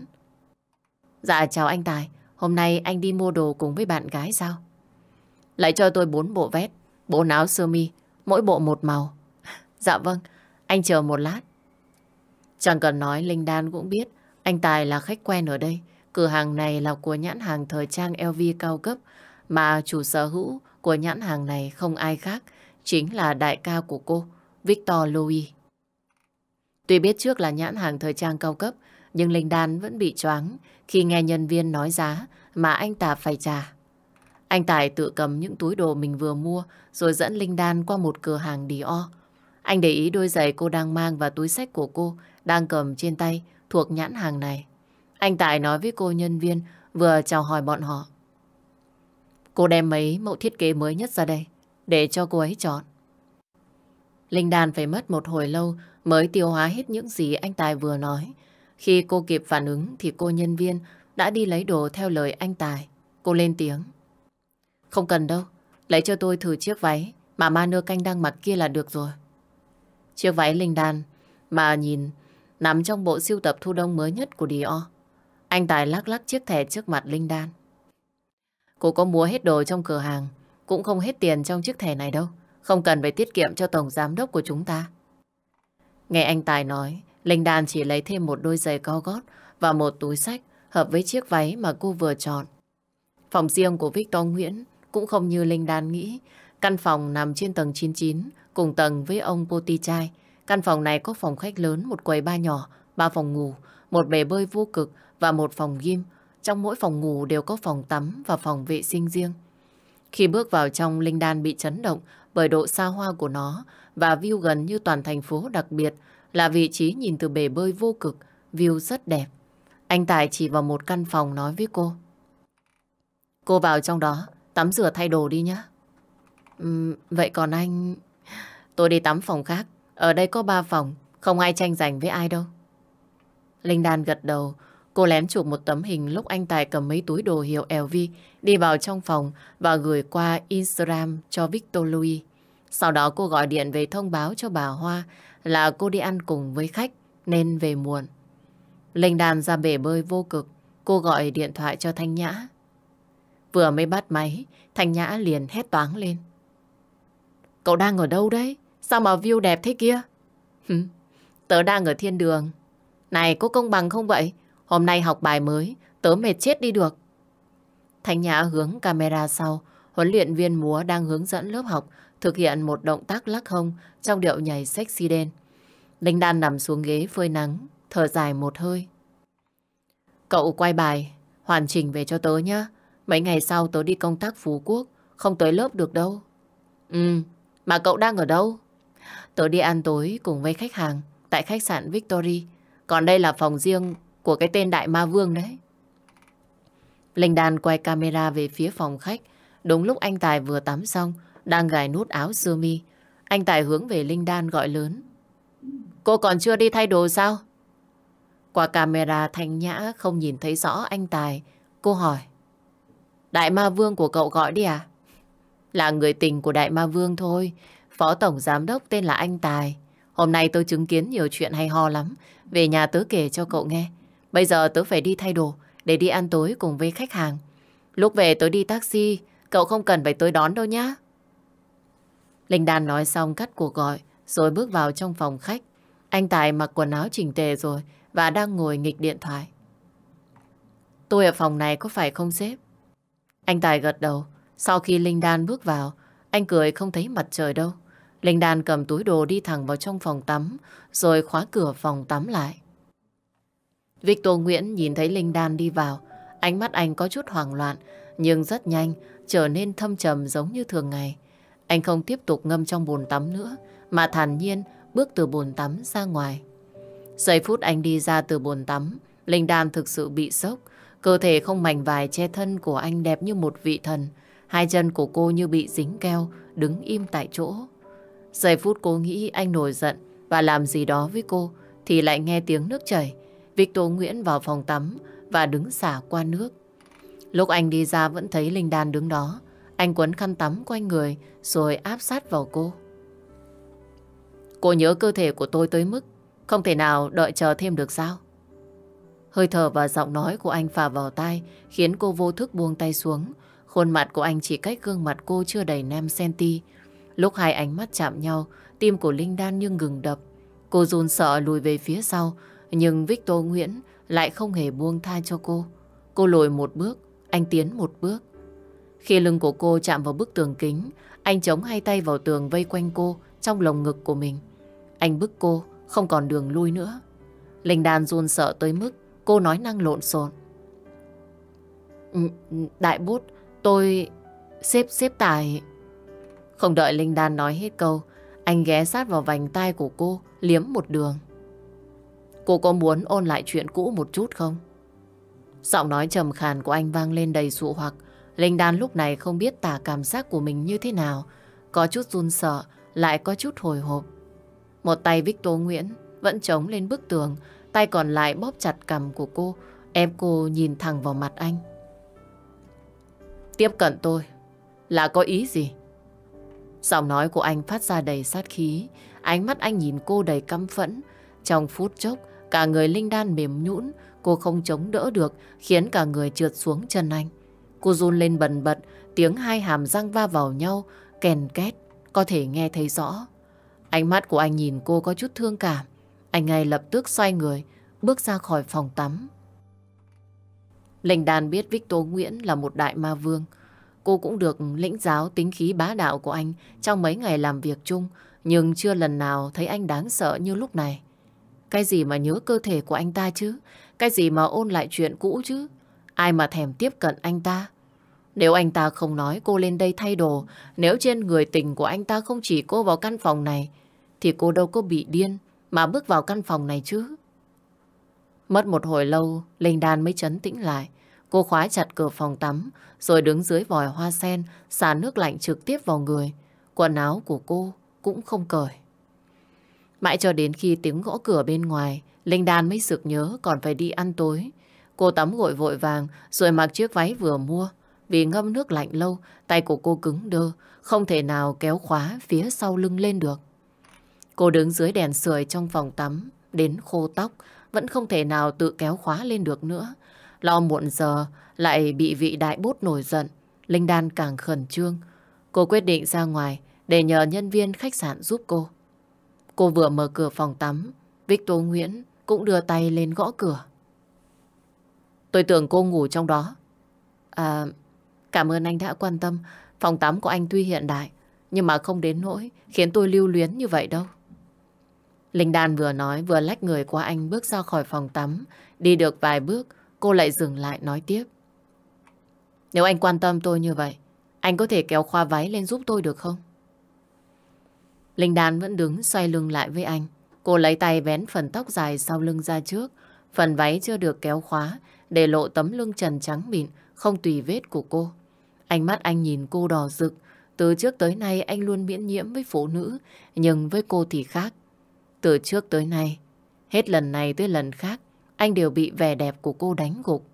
Dạ chào anh Tài, hôm nay anh đi mua đồ cùng với bạn gái sao? Lại cho tôi bốn bộ vest, bộ áo sơ mi, mỗi bộ một màu. Dạ vâng, anh chờ một lát. Chẳng cần nói Linh Đan cũng biết anh Tài là khách quen ở đây. Cửa hàng này là của nhãn hàng thời trang LV cao cấp mà chủ sở hữu của nhãn hàng này không ai khác chính là đại ca của cô, Victor Louis. Tuy biết trước là nhãn hàng thời trang cao cấp, nhưng Linh Đan vẫn bị choáng khi nghe nhân viên nói giá mà anh ta phải trả. Anh Tài tự cầm những túi đồ mình vừa mua rồi dẫn Linh Đan qua một cửa hàng Dior. Anh để ý đôi giày cô đang mang và túi sách của cô đang cầm trên tay thuộc nhãn hàng này. Anh Tài nói với cô nhân viên vừa chào hỏi bọn họ. Cô đem mấy mẫu thiết kế mới nhất ra đây để cho cô ấy chọn. Linh Đan phải mất một hồi lâu mới tiêu hóa hết những gì anh Tài vừa nói. Khi cô kịp phản ứng thì cô nhân viên đã đi lấy đồ theo lời anh Tài. Cô lên tiếng. Không cần đâu, lấy cho tôi thử chiếc váy mà ma nơ canh đang mặc kia là được rồi. Chiếc váy Linh Đan mà nhìn nằm trong bộ siêu tập thu đông mới nhất của Dior. Anh Tài lắc lắc chiếc thẻ trước mặt Linh Đan. Cô có mua hết đồ trong cửa hàng cũng không hết tiền trong chiếc thẻ này đâu. Không cần phải tiết kiệm cho tổng giám đốc của chúng ta. Nghe anh Tài nói, Linh Đan chỉ lấy thêm một đôi giày cao gót và một túi sách hợp với chiếc váy mà cô vừa chọn. Phòng riêng của Victor Nguyễn cũng không như Linh Đan nghĩ. Căn phòng nằm trên tầng 99, cùng tầng với ông Poti Trai. Căn phòng này có phòng khách lớn, một quầy ba nhỏ, ba phòng ngủ, một bể bơi vô cực và một phòng gym. Trong mỗi phòng ngủ đều có phòng tắm và phòng vệ sinh riêng. Khi bước vào trong, Linh Đan bị chấn động bởi độ xa hoa của nó và view gần như toàn thành phố đặc biệt là vị trí nhìn từ bể bơi vô cực, view rất đẹp. Anh Tài chỉ vào một căn phòng nói với cô. Cô vào trong đó, tắm rửa thay đồ đi nhé. Uhm, vậy còn anh... Tôi đi tắm phòng khác, ở đây có ba phòng, không ai tranh giành với ai đâu. Linh Đan gật đầu, Cô lén chụp một tấm hình lúc anh Tài cầm mấy túi đồ hiệu LV đi vào trong phòng và gửi qua Instagram cho Victor Louis. Sau đó cô gọi điện về thông báo cho bà Hoa là cô đi ăn cùng với khách nên về muộn. Linh Đàm ra bể bơi vô cực, cô gọi điện thoại cho Thanh Nhã. Vừa mới bắt máy, Thanh Nhã liền hét toáng lên. Cậu đang ở đâu đấy? Sao mà view đẹp thế kia? tớ đang ở thiên đường. Này, có công bằng không vậy? Hôm nay học bài mới, tớ mệt chết đi được. Thanh Nhã hướng camera sau, huấn luyện viên múa đang hướng dẫn lớp học thực hiện một động tác lắc hông trong điệu nhảy sexy đen. Linh Đan nằm xuống ghế phơi nắng, thở dài một hơi. Cậu quay bài, hoàn chỉnh về cho tớ nhé. Mấy ngày sau tớ đi công tác Phú Quốc, không tới lớp được đâu. Ừ, mà cậu đang ở đâu? Tớ đi ăn tối cùng với khách hàng tại khách sạn Victory. Còn đây là phòng riêng của cái tên Đại Ma Vương đấy. Linh Đan quay camera về phía phòng khách. Đúng lúc anh Tài vừa tắm xong, đang gài nút áo sơ mi. Anh Tài hướng về Linh Đan gọi lớn. Cô còn chưa đi thay đồ sao? Qua camera thanh nhã không nhìn thấy rõ anh Tài. Cô hỏi. Đại ma vương của cậu gọi đi à? Là người tình của đại ma vương thôi. Phó tổng giám đốc tên là anh Tài. Hôm nay tôi chứng kiến nhiều chuyện hay ho lắm. Về nhà tớ kể cho cậu nghe. Bây giờ tớ phải đi thay đồ để đi ăn tối cùng với khách hàng. Lúc về tớ đi taxi, cậu không cần phải tới đón đâu nhá. Linh Đan nói xong cắt cuộc gọi rồi bước vào trong phòng khách. Anh Tài mặc quần áo chỉnh tề rồi và đang ngồi nghịch điện thoại. Tôi ở phòng này có phải không xếp Anh Tài gật đầu. Sau khi Linh Đan bước vào, anh cười không thấy mặt trời đâu. Linh Đan cầm túi đồ đi thẳng vào trong phòng tắm, rồi khóa cửa phòng tắm lại. Victor Nguyễn nhìn thấy Linh Đan đi vào. Ánh mắt anh có chút hoảng loạn, nhưng rất nhanh trở nên thâm trầm giống như thường ngày. Anh không tiếp tục ngâm trong bồn tắm nữa, mà thản nhiên bước từ bồn tắm ra ngoài. Giây phút anh đi ra từ bồn tắm, Linh Đan thực sự bị sốc. Cơ thể không mảnh vải che thân của anh đẹp như một vị thần. Hai chân của cô như bị dính keo, đứng im tại chỗ. Giây phút cô nghĩ anh nổi giận và làm gì đó với cô, thì lại nghe tiếng nước chảy. Victor Nguyễn vào phòng tắm và đứng xả qua nước. Lúc anh đi ra vẫn thấy Linh Đan đứng đó. Anh quấn khăn tắm quanh người rồi áp sát vào cô. Cô nhớ cơ thể của tôi tới mức không thể nào đợi chờ thêm được sao? Hơi thở và giọng nói của anh phà vào tai khiến cô vô thức buông tay xuống. Khuôn mặt của anh chỉ cách gương mặt cô chưa đầy 5cm. Lúc hai ánh mắt chạm nhau, tim của Linh Đan như ngừng đập. Cô run sợ lùi về phía sau nhưng Victor Nguyễn lại không hề buông tha cho cô. Cô lùi một bước, anh tiến một bước. Khi lưng của cô chạm vào bức tường kính, anh chống hai tay vào tường vây quanh cô trong lồng ngực của mình. Anh bức cô, không còn đường lui nữa. Linh Đan run sợ tới mức cô nói năng lộn xộn. Ừ, ừ, đại bút, tôi... Xếp xếp tài... Không đợi Linh Đan nói hết câu, anh ghé sát vào vành tay của cô, liếm một đường. Cô có muốn ôn lại chuyện cũ một chút không? Giọng nói trầm khàn của anh vang lên đầy sụ hoặc. Linh Đan lúc này không biết tả cảm giác của mình như thế nào. Có chút run sợ, lại có chút hồi hộp. Một tay Victor Nguyễn vẫn chống lên bức tường, tay còn lại bóp chặt cầm của cô, Em cô nhìn thẳng vào mặt anh. Tiếp cận tôi, là có ý gì? Giọng nói của anh phát ra đầy sát khí, ánh mắt anh nhìn cô đầy căm phẫn. Trong phút chốc, Cả người Linh Đan mềm nhũn, cô không chống đỡ được, khiến cả người trượt xuống chân anh. Cô run lên bần bật, tiếng hai hàm răng va vào nhau, kèn két, có thể nghe thấy rõ. Ánh mắt của anh nhìn cô có chút thương cảm. Anh ngay lập tức xoay người, bước ra khỏi phòng tắm. Linh đan biết Victor Nguyễn là một đại ma vương. Cô cũng được lĩnh giáo tính khí bá đạo của anh trong mấy ngày làm việc chung, nhưng chưa lần nào thấy anh đáng sợ như lúc này. Cái gì mà nhớ cơ thể của anh ta chứ? Cái gì mà ôn lại chuyện cũ chứ? Ai mà thèm tiếp cận anh ta? Nếu anh ta không nói cô lên đây thay đồ, nếu trên người tình của anh ta không chỉ cô vào căn phòng này, thì cô đâu có bị điên mà bước vào căn phòng này chứ. Mất một hồi lâu, Linh Đan mới chấn tĩnh lại. Cô khóa chặt cửa phòng tắm, rồi đứng dưới vòi hoa sen, xả nước lạnh trực tiếp vào người. Quần áo của cô cũng không cởi. Mãi cho đến khi tiếng gõ cửa bên ngoài, Linh Đan mới sực nhớ còn phải đi ăn tối. Cô tắm gội vội vàng rồi mặc chiếc váy vừa mua. Vì ngâm nước lạnh lâu, tay của cô cứng đơ, không thể nào kéo khóa phía sau lưng lên được. Cô đứng dưới đèn sưởi trong phòng tắm, đến khô tóc, vẫn không thể nào tự kéo khóa lên được nữa. Lo muộn giờ, lại bị vị đại bốt nổi giận, Linh Đan càng khẩn trương. Cô quyết định ra ngoài để nhờ nhân viên khách sạn giúp cô. Cô vừa mở cửa phòng tắm, Victor Nguyễn cũng đưa tay lên gõ cửa. Tôi tưởng cô ngủ trong đó. À, cảm ơn anh đã quan tâm. Phòng tắm của anh tuy hiện đại, nhưng mà không đến nỗi khiến tôi lưu luyến như vậy đâu. Linh Đan vừa nói vừa lách người qua anh bước ra khỏi phòng tắm. Đi được vài bước, cô lại dừng lại nói tiếp. Nếu anh quan tâm tôi như vậy, anh có thể kéo khoa váy lên giúp tôi được không? Linh Đan vẫn đứng xoay lưng lại với anh. Cô lấy tay vén phần tóc dài sau lưng ra trước. Phần váy chưa được kéo khóa, để lộ tấm lưng trần trắng mịn, không tùy vết của cô. Ánh mắt anh nhìn cô đỏ rực. Từ trước tới nay anh luôn miễn nhiễm với phụ nữ, nhưng với cô thì khác. Từ trước tới nay, hết lần này tới lần khác, anh đều bị vẻ đẹp của cô đánh gục.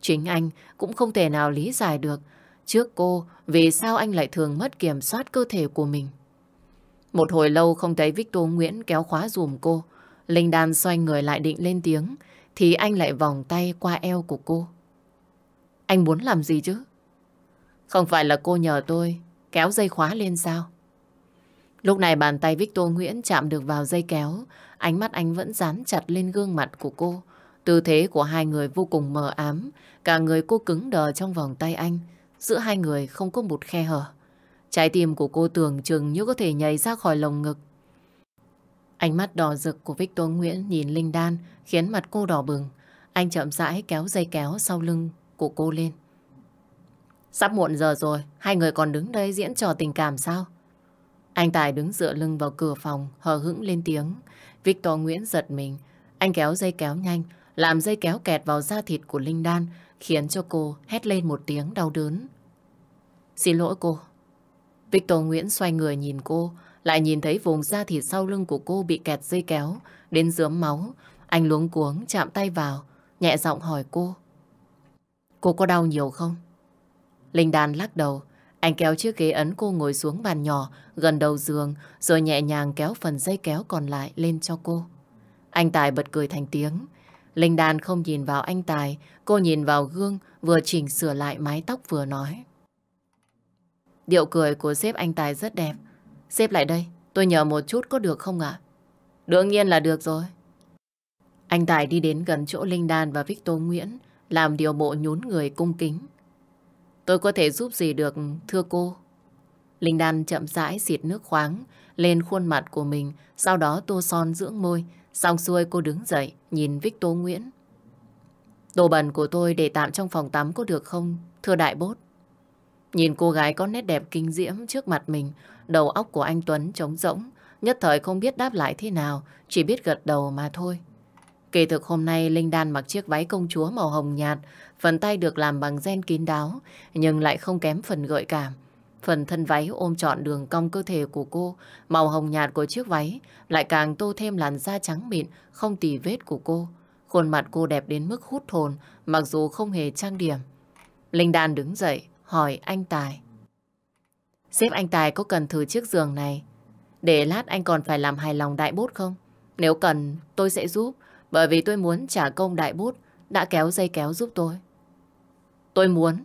Chính anh cũng không thể nào lý giải được trước cô vì sao anh lại thường mất kiểm soát cơ thể của mình. Một hồi lâu không thấy Victor Nguyễn kéo khóa dùm cô. Linh Đan xoay người lại định lên tiếng, thì anh lại vòng tay qua eo của cô. Anh muốn làm gì chứ? Không phải là cô nhờ tôi kéo dây khóa lên sao? Lúc này bàn tay Victor Nguyễn chạm được vào dây kéo, ánh mắt anh vẫn dán chặt lên gương mặt của cô. Tư thế của hai người vô cùng mờ ám, cả người cô cứng đờ trong vòng tay anh, giữa hai người không có một khe hở. Trái tim của cô tưởng chừng như có thể nhảy ra khỏi lồng ngực. Ánh mắt đỏ rực của Victor Nguyễn nhìn Linh Đan khiến mặt cô đỏ bừng. Anh chậm rãi kéo dây kéo sau lưng của cô lên. Sắp muộn giờ rồi, hai người còn đứng đây diễn trò tình cảm sao? Anh Tài đứng dựa lưng vào cửa phòng, hờ hững lên tiếng. Victor Nguyễn giật mình. Anh kéo dây kéo nhanh, làm dây kéo kẹt vào da thịt của Linh Đan, khiến cho cô hét lên một tiếng đau đớn. Xin lỗi cô, Victor Nguyễn xoay người nhìn cô, lại nhìn thấy vùng da thịt sau lưng của cô bị kẹt dây kéo, đến dướm máu. Anh luống cuống chạm tay vào, nhẹ giọng hỏi cô. Cô có đau nhiều không? Linh Đan lắc đầu, anh kéo chiếc ghế ấn cô ngồi xuống bàn nhỏ gần đầu giường rồi nhẹ nhàng kéo phần dây kéo còn lại lên cho cô. Anh Tài bật cười thành tiếng. Linh Đan không nhìn vào anh Tài, cô nhìn vào gương vừa chỉnh sửa lại mái tóc vừa nói. Điệu cười của sếp anh Tài rất đẹp. Sếp lại đây, tôi nhờ một chút có được không ạ? Đương nhiên là được rồi. Anh Tài đi đến gần chỗ Linh Đan và Victor Nguyễn, làm điều bộ nhún người cung kính. Tôi có thể giúp gì được, thưa cô? Linh Đan chậm rãi xịt nước khoáng lên khuôn mặt của mình, sau đó tô son dưỡng môi. Xong xuôi cô đứng dậy, nhìn Victor Nguyễn. Đồ bẩn của tôi để tạm trong phòng tắm có được không, thưa đại bốt? Nhìn cô gái có nét đẹp kinh diễm trước mặt mình, đầu óc của anh Tuấn trống rỗng, nhất thời không biết đáp lại thế nào, chỉ biết gật đầu mà thôi. Kỳ thực hôm nay Linh Đan mặc chiếc váy công chúa màu hồng nhạt, phần tay được làm bằng gen kín đáo, nhưng lại không kém phần gợi cảm. Phần thân váy ôm trọn đường cong cơ thể của cô, màu hồng nhạt của chiếc váy lại càng tô thêm làn da trắng mịn, không tì vết của cô. Khuôn mặt cô đẹp đến mức hút hồn, mặc dù không hề trang điểm. Linh Đan đứng dậy, hỏi anh Tài. xếp anh Tài có cần thử chiếc giường này để lát anh còn phải làm hài lòng đại bốt không? Nếu cần tôi sẽ giúp bởi vì tôi muốn trả công đại bốt đã kéo dây kéo giúp tôi. Tôi muốn.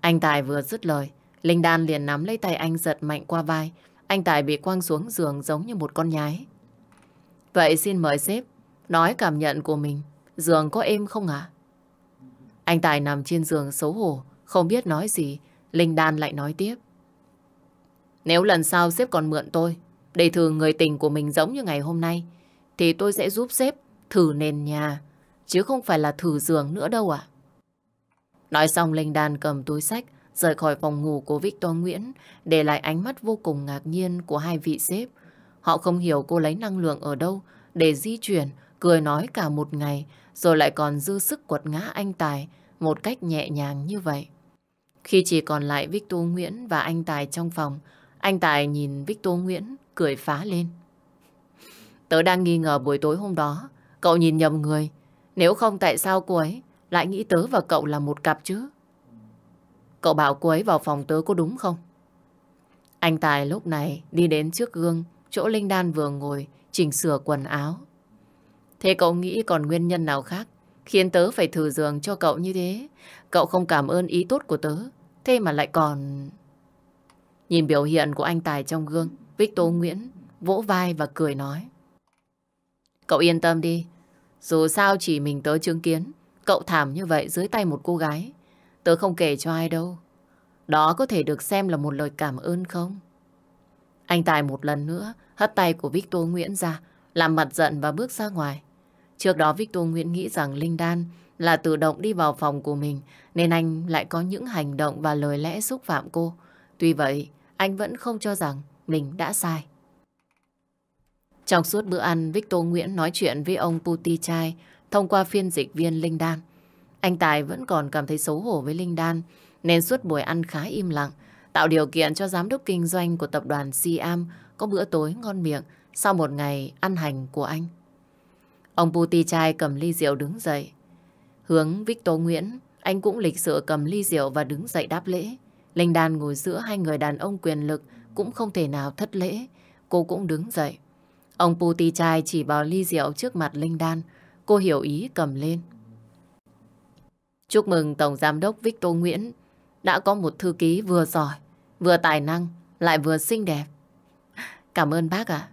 Anh Tài vừa dứt lời Linh Đan liền nắm lấy tay anh giật mạnh qua vai Anh Tài bị quăng xuống giường giống như một con nhái Vậy xin mời xếp Nói cảm nhận của mình Giường có êm không ạ? Anh Tài nằm trên giường xấu hổ không biết nói gì, Linh Đan lại nói tiếp. Nếu lần sau sếp còn mượn tôi để thử người tình của mình giống như ngày hôm nay, thì tôi sẽ giúp sếp thử nền nhà, chứ không phải là thử giường nữa đâu ạ. Nói xong Linh Đan cầm túi sách, rời khỏi phòng ngủ của Victor Nguyễn, để lại ánh mắt vô cùng ngạc nhiên của hai vị sếp. Họ không hiểu cô lấy năng lượng ở đâu để di chuyển, cười nói cả một ngày, rồi lại còn dư sức quật ngã anh Tài một cách nhẹ nhàng như vậy. Khi chỉ còn lại Victor Nguyễn và anh Tài trong phòng, anh Tài nhìn Victor Nguyễn cười phá lên. Tớ đang nghi ngờ buổi tối hôm đó, cậu nhìn nhầm người. Nếu không tại sao cô ấy lại nghĩ tớ và cậu là một cặp chứ? Cậu bảo cô ấy vào phòng tớ có đúng không? Anh Tài lúc này đi đến trước gương, chỗ Linh Đan vừa ngồi, chỉnh sửa quần áo. Thế cậu nghĩ còn nguyên nhân nào khác khiến tớ phải thử giường cho cậu như thế? Cậu không cảm ơn ý tốt của tớ Thế mà lại còn... Nhìn biểu hiện của anh Tài trong gương, Victor Nguyễn vỗ vai và cười nói. Cậu yên tâm đi, dù sao chỉ mình tớ chứng kiến, cậu thảm như vậy dưới tay một cô gái. Tớ không kể cho ai đâu. Đó có thể được xem là một lời cảm ơn không? Anh Tài một lần nữa hất tay của Victor Nguyễn ra, làm mặt giận và bước ra ngoài. Trước đó Victor Nguyễn nghĩ rằng Linh Đan là tự động đi vào phòng của mình nên anh lại có những hành động và lời lẽ xúc phạm cô. Tuy vậy, anh vẫn không cho rằng mình đã sai. Trong suốt bữa ăn, Victor Nguyễn nói chuyện với ông Puti thông qua phiên dịch viên Linh Đan. Anh Tài vẫn còn cảm thấy xấu hổ với Linh Đan nên suốt buổi ăn khá im lặng, tạo điều kiện cho giám đốc kinh doanh của tập đoàn Siam có bữa tối ngon miệng sau một ngày ăn hành của anh. Ông Puti cầm ly rượu đứng dậy, Hướng Victor Nguyễn, anh cũng lịch sự cầm ly rượu và đứng dậy đáp lễ. Linh Đan ngồi giữa hai người đàn ông quyền lực cũng không thể nào thất lễ. Cô cũng đứng dậy. Ông Puti trai chỉ vào ly rượu trước mặt Linh Đan. Cô hiểu ý cầm lên. Chúc mừng Tổng Giám đốc Victor Nguyễn đã có một thư ký vừa giỏi, vừa tài năng, lại vừa xinh đẹp. Cảm ơn bác ạ.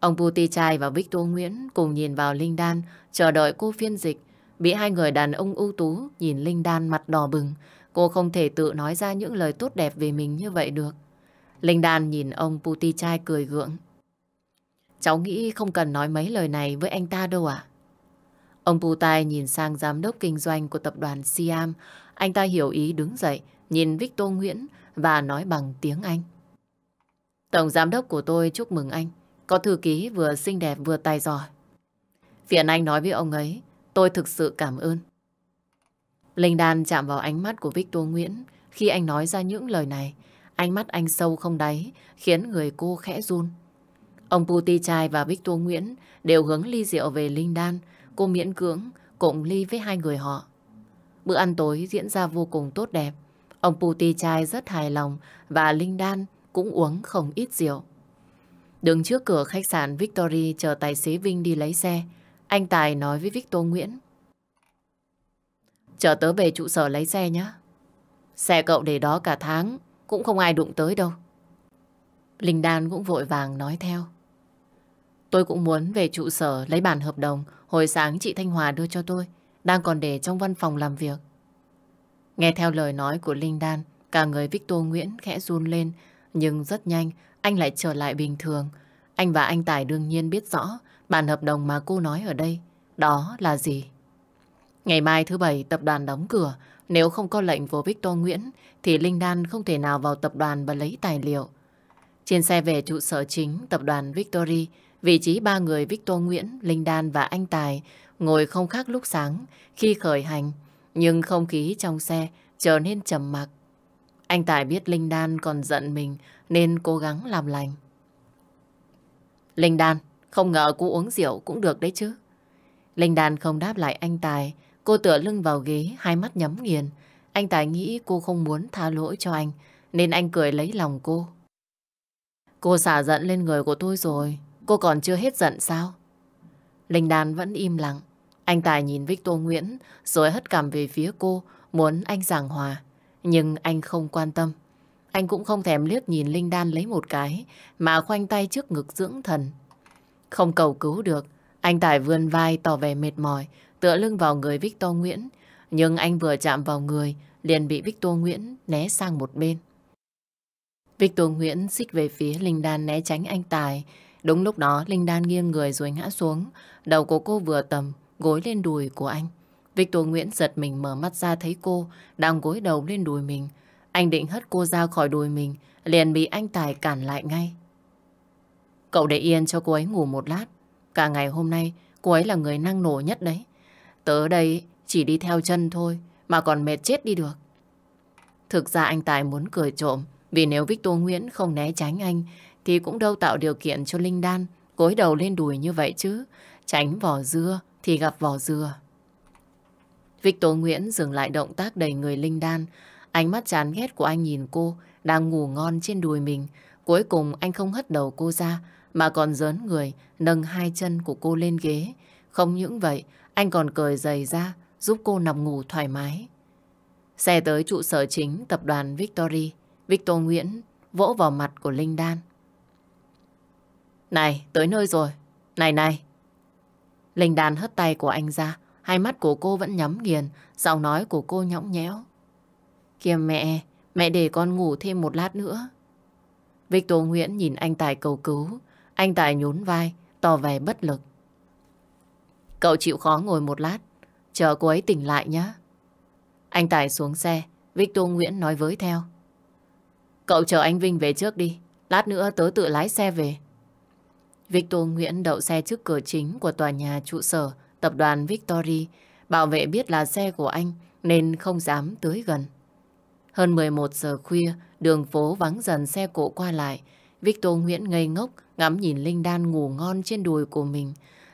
Ông Puti trai và Victor Nguyễn cùng nhìn vào Linh Đan chờ đợi cô phiên dịch Bị hai người đàn ông ưu tú nhìn Linh Đan mặt đỏ bừng, cô không thể tự nói ra những lời tốt đẹp về mình như vậy được. Linh Đan nhìn ông Puti trai cười gượng. Cháu nghĩ không cần nói mấy lời này với anh ta đâu ạ Ông Putai nhìn sang giám đốc kinh doanh của tập đoàn Siam. Anh ta hiểu ý đứng dậy, nhìn Victor Nguyễn và nói bằng tiếng Anh. Tổng giám đốc của tôi chúc mừng anh. Có thư ký vừa xinh đẹp vừa tài giỏi. Phiền anh nói với ông ấy Tôi thực sự cảm ơn. Linh Đan chạm vào ánh mắt của Victor Nguyễn khi anh nói ra những lời này. Ánh mắt anh sâu không đáy, khiến người cô khẽ run. Ông Puti Trai và Victor Nguyễn đều hướng ly rượu về Linh Đan. Cô miễn cưỡng cùng ly với hai người họ. Bữa ăn tối diễn ra vô cùng tốt đẹp. Ông Puti Trai rất hài lòng và Linh Đan cũng uống không ít rượu. Đứng trước cửa khách sạn Victory chờ tài xế Vinh đi lấy xe. Anh Tài nói với Victor Nguyễn. Chờ tớ về trụ sở lấy xe nhé. Xe cậu để đó cả tháng, cũng không ai đụng tới đâu. Linh Đan cũng vội vàng nói theo. Tôi cũng muốn về trụ sở lấy bản hợp đồng hồi sáng chị Thanh Hòa đưa cho tôi, đang còn để trong văn phòng làm việc. Nghe theo lời nói của Linh Đan, cả người Victor Nguyễn khẽ run lên, nhưng rất nhanh anh lại trở lại bình thường. Anh và anh Tài đương nhiên biết rõ Bản hợp đồng mà cô nói ở đây, đó là gì? Ngày mai thứ bảy tập đoàn đóng cửa, nếu không có lệnh của Victor Nguyễn thì Linh Đan không thể nào vào tập đoàn và lấy tài liệu. Trên xe về trụ sở chính tập đoàn Victory, vị trí ba người Victor Nguyễn, Linh Đan và anh Tài ngồi không khác lúc sáng khi khởi hành, nhưng không khí trong xe trở nên trầm mặc. Anh Tài biết Linh Đan còn giận mình nên cố gắng làm lành. Linh Đan, không ngờ cô uống rượu cũng được đấy chứ. Linh Đan không đáp lại anh Tài. Cô tựa lưng vào ghế, hai mắt nhắm nghiền. Anh Tài nghĩ cô không muốn tha lỗi cho anh, nên anh cười lấy lòng cô. Cô xả giận lên người của tôi rồi, cô còn chưa hết giận sao? Linh Đan vẫn im lặng. Anh Tài nhìn Victor Nguyễn rồi hất cảm về phía cô, muốn anh giảng hòa. Nhưng anh không quan tâm. Anh cũng không thèm liếc nhìn Linh Đan lấy một cái, mà khoanh tay trước ngực dưỡng thần, không cầu cứu được, anh Tài vươn vai tỏ vẻ mệt mỏi, tựa lưng vào người Victor Nguyễn. Nhưng anh vừa chạm vào người, liền bị Victor Nguyễn né sang một bên. Victor Nguyễn xích về phía Linh Đan né tránh anh Tài. Đúng lúc đó, Linh Đan nghiêng người rồi ngã xuống. Đầu của cô vừa tầm, gối lên đùi của anh. Victor Nguyễn giật mình mở mắt ra thấy cô đang gối đầu lên đùi mình. Anh định hất cô ra khỏi đùi mình, liền bị anh Tài cản lại ngay. Cậu để yên cho cô ấy ngủ một lát. Cả ngày hôm nay, cô ấy là người năng nổ nhất đấy. Tớ đây chỉ đi theo chân thôi, mà còn mệt chết đi được. Thực ra anh Tài muốn cười trộm, vì nếu Victor Nguyễn không né tránh anh, thì cũng đâu tạo điều kiện cho Linh Đan gối đầu lên đùi như vậy chứ. Tránh vỏ dưa thì gặp vỏ dưa. Victor Nguyễn dừng lại động tác đầy người Linh Đan. Ánh mắt chán ghét của anh nhìn cô đang ngủ ngon trên đùi mình. Cuối cùng anh không hất đầu cô ra mà còn dớn người, nâng hai chân của cô lên ghế. Không những vậy, anh còn cởi giày ra, giúp cô nằm ngủ thoải mái. Xe tới trụ sở chính tập đoàn Victory, Victor Nguyễn vỗ vào mặt của Linh Đan. Này, tới nơi rồi. Này này. Linh Đan hất tay của anh ra, hai mắt của cô vẫn nhắm nghiền, giọng nói của cô nhõng nhẽo. Kìa mẹ, mẹ để con ngủ thêm một lát nữa. Victor Nguyễn nhìn anh Tài cầu cứu, anh Tài nhún vai, tỏ vẻ bất lực. Cậu chịu khó ngồi một lát, chờ cô ấy tỉnh lại nhé. Anh Tài xuống xe, Victor Nguyễn nói với theo. Cậu chờ anh Vinh về trước đi, lát nữa tớ tự lái xe về. Victor Nguyễn đậu xe trước cửa chính của tòa nhà trụ sở tập đoàn Victory. Bảo vệ biết là xe của anh nên không dám tới gần. Hơn 11 giờ khuya, đường phố vắng dần xe cộ qua lại. Victor Nguyễn ngây ngốc Ngắm nhìn Linh Đan ngủ ngon trên đùi của mình.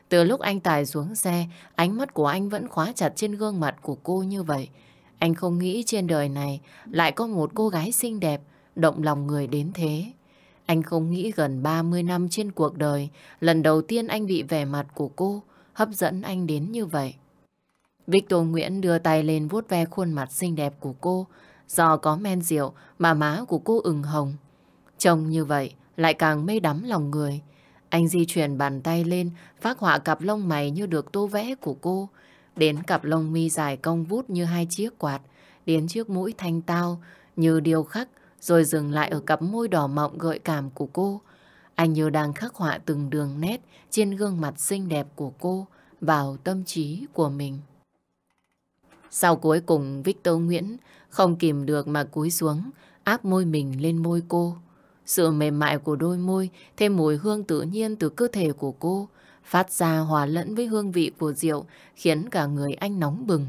Từ lúc anh Tài xuống xe, ánh mắt của anh vẫn khóa chặt trên gương mặt của cô như vậy. Anh không nghĩ trên đời này lại có một cô gái xinh đẹp, động lòng người đến thế. Anh không nghĩ gần 30 năm trên cuộc đời, lần đầu tiên anh bị vẻ mặt của cô hấp dẫn anh đến như vậy. Victor Nguyễn đưa tay lên vuốt ve khuôn mặt xinh đẹp của cô, do có men rượu mà má của cô ửng hồng. Trông như vậy, lại càng mê đắm lòng người. Anh di chuyển bàn tay lên, phát họa cặp lông mày như được tô vẽ của cô, đến cặp lông mi dài cong vút như hai chiếc quạt, đến chiếc mũi thanh tao như điêu khắc, rồi dừng lại ở cặp môi đỏ mọng gợi cảm của cô. Anh như đang khắc họa từng đường nét trên gương mặt xinh đẹp của cô vào tâm trí của mình. Sau cuối cùng Victor Nguyễn không kìm được mà cúi xuống, áp môi mình lên môi cô. Sự mềm mại của đôi môi thêm mùi hương tự nhiên từ cơ thể của cô phát ra hòa lẫn với hương vị của rượu khiến cả người anh nóng bừng.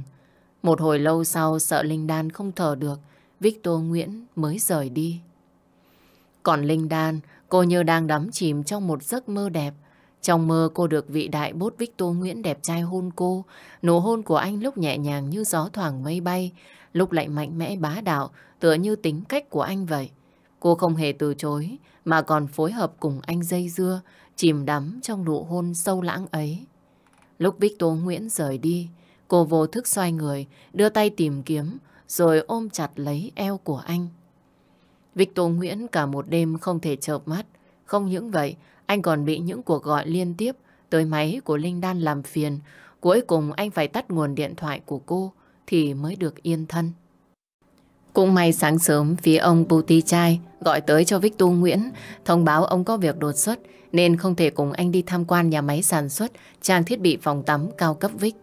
Một hồi lâu sau sợ Linh Đan không thở được Victor Nguyễn mới rời đi. Còn Linh Đan, cô như đang đắm chìm trong một giấc mơ đẹp. Trong mơ cô được vị đại bốt Victor Nguyễn đẹp trai hôn cô, nụ hôn của anh lúc nhẹ nhàng như gió thoảng mây bay, lúc lại mạnh mẽ bá đạo, tựa như tính cách của anh vậy. Cô không hề từ chối mà còn phối hợp cùng anh dây dưa chìm đắm trong nụ hôn sâu lãng ấy. Lúc Victor Nguyễn rời đi, cô vô thức xoay người, đưa tay tìm kiếm rồi ôm chặt lấy eo của anh. Victor Nguyễn cả một đêm không thể chợp mắt. Không những vậy, anh còn bị những cuộc gọi liên tiếp tới máy của Linh Đan làm phiền. Cuối cùng anh phải tắt nguồn điện thoại của cô thì mới được yên thân. Cũng may sáng sớm phía ông Puti Chai gọi tới cho Victor Nguyễn thông báo ông có việc đột xuất nên không thể cùng anh đi tham quan nhà máy sản xuất trang thiết bị phòng tắm cao cấp Vic.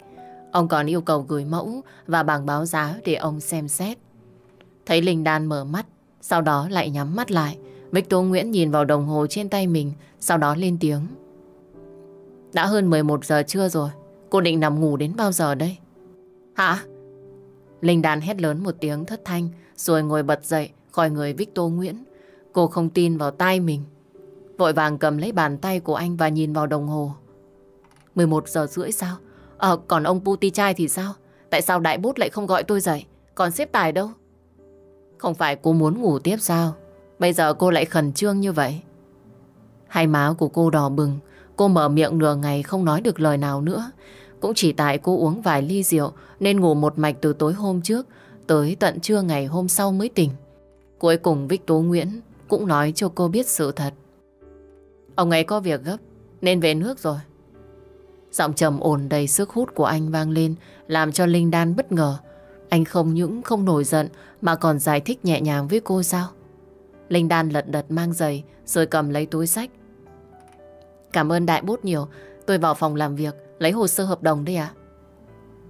Ông còn yêu cầu gửi mẫu và bảng báo giá để ông xem xét. Thấy Linh Đan mở mắt, sau đó lại nhắm mắt lại. Victor Nguyễn nhìn vào đồng hồ trên tay mình, sau đó lên tiếng. Đã hơn 11 giờ trưa rồi, cô định nằm ngủ đến bao giờ đây? Hả? Linh Đan hét lớn một tiếng thất thanh, rồi ngồi bật dậy khỏi người Victor Nguyễn. Cô không tin vào tai mình. Vội vàng cầm lấy bàn tay của anh và nhìn vào đồng hồ. 11 giờ rưỡi sao? Ờ, còn ông Puti trai thì sao? Tại sao đại bút lại không gọi tôi dậy? Còn xếp tài đâu? Không phải cô muốn ngủ tiếp sao? Bây giờ cô lại khẩn trương như vậy. Hai má của cô đỏ bừng, cô mở miệng nửa ngày không nói được lời nào nữa. Cũng chỉ tại cô uống vài ly rượu nên ngủ một mạch từ tối hôm trước Tới tận trưa ngày hôm sau mới tỉnh. Cuối cùng Vích Tố Nguyễn cũng nói cho cô biết sự thật. Ông ấy có việc gấp nên về nước rồi. Giọng trầm ổn đầy sức hút của anh vang lên làm cho Linh Đan bất ngờ. Anh không những không nổi giận mà còn giải thích nhẹ nhàng với cô sao? Linh Đan lật đật mang giày rồi cầm lấy túi sách. Cảm ơn đại bút nhiều, tôi vào phòng làm việc lấy hồ sơ hợp đồng đây ạ.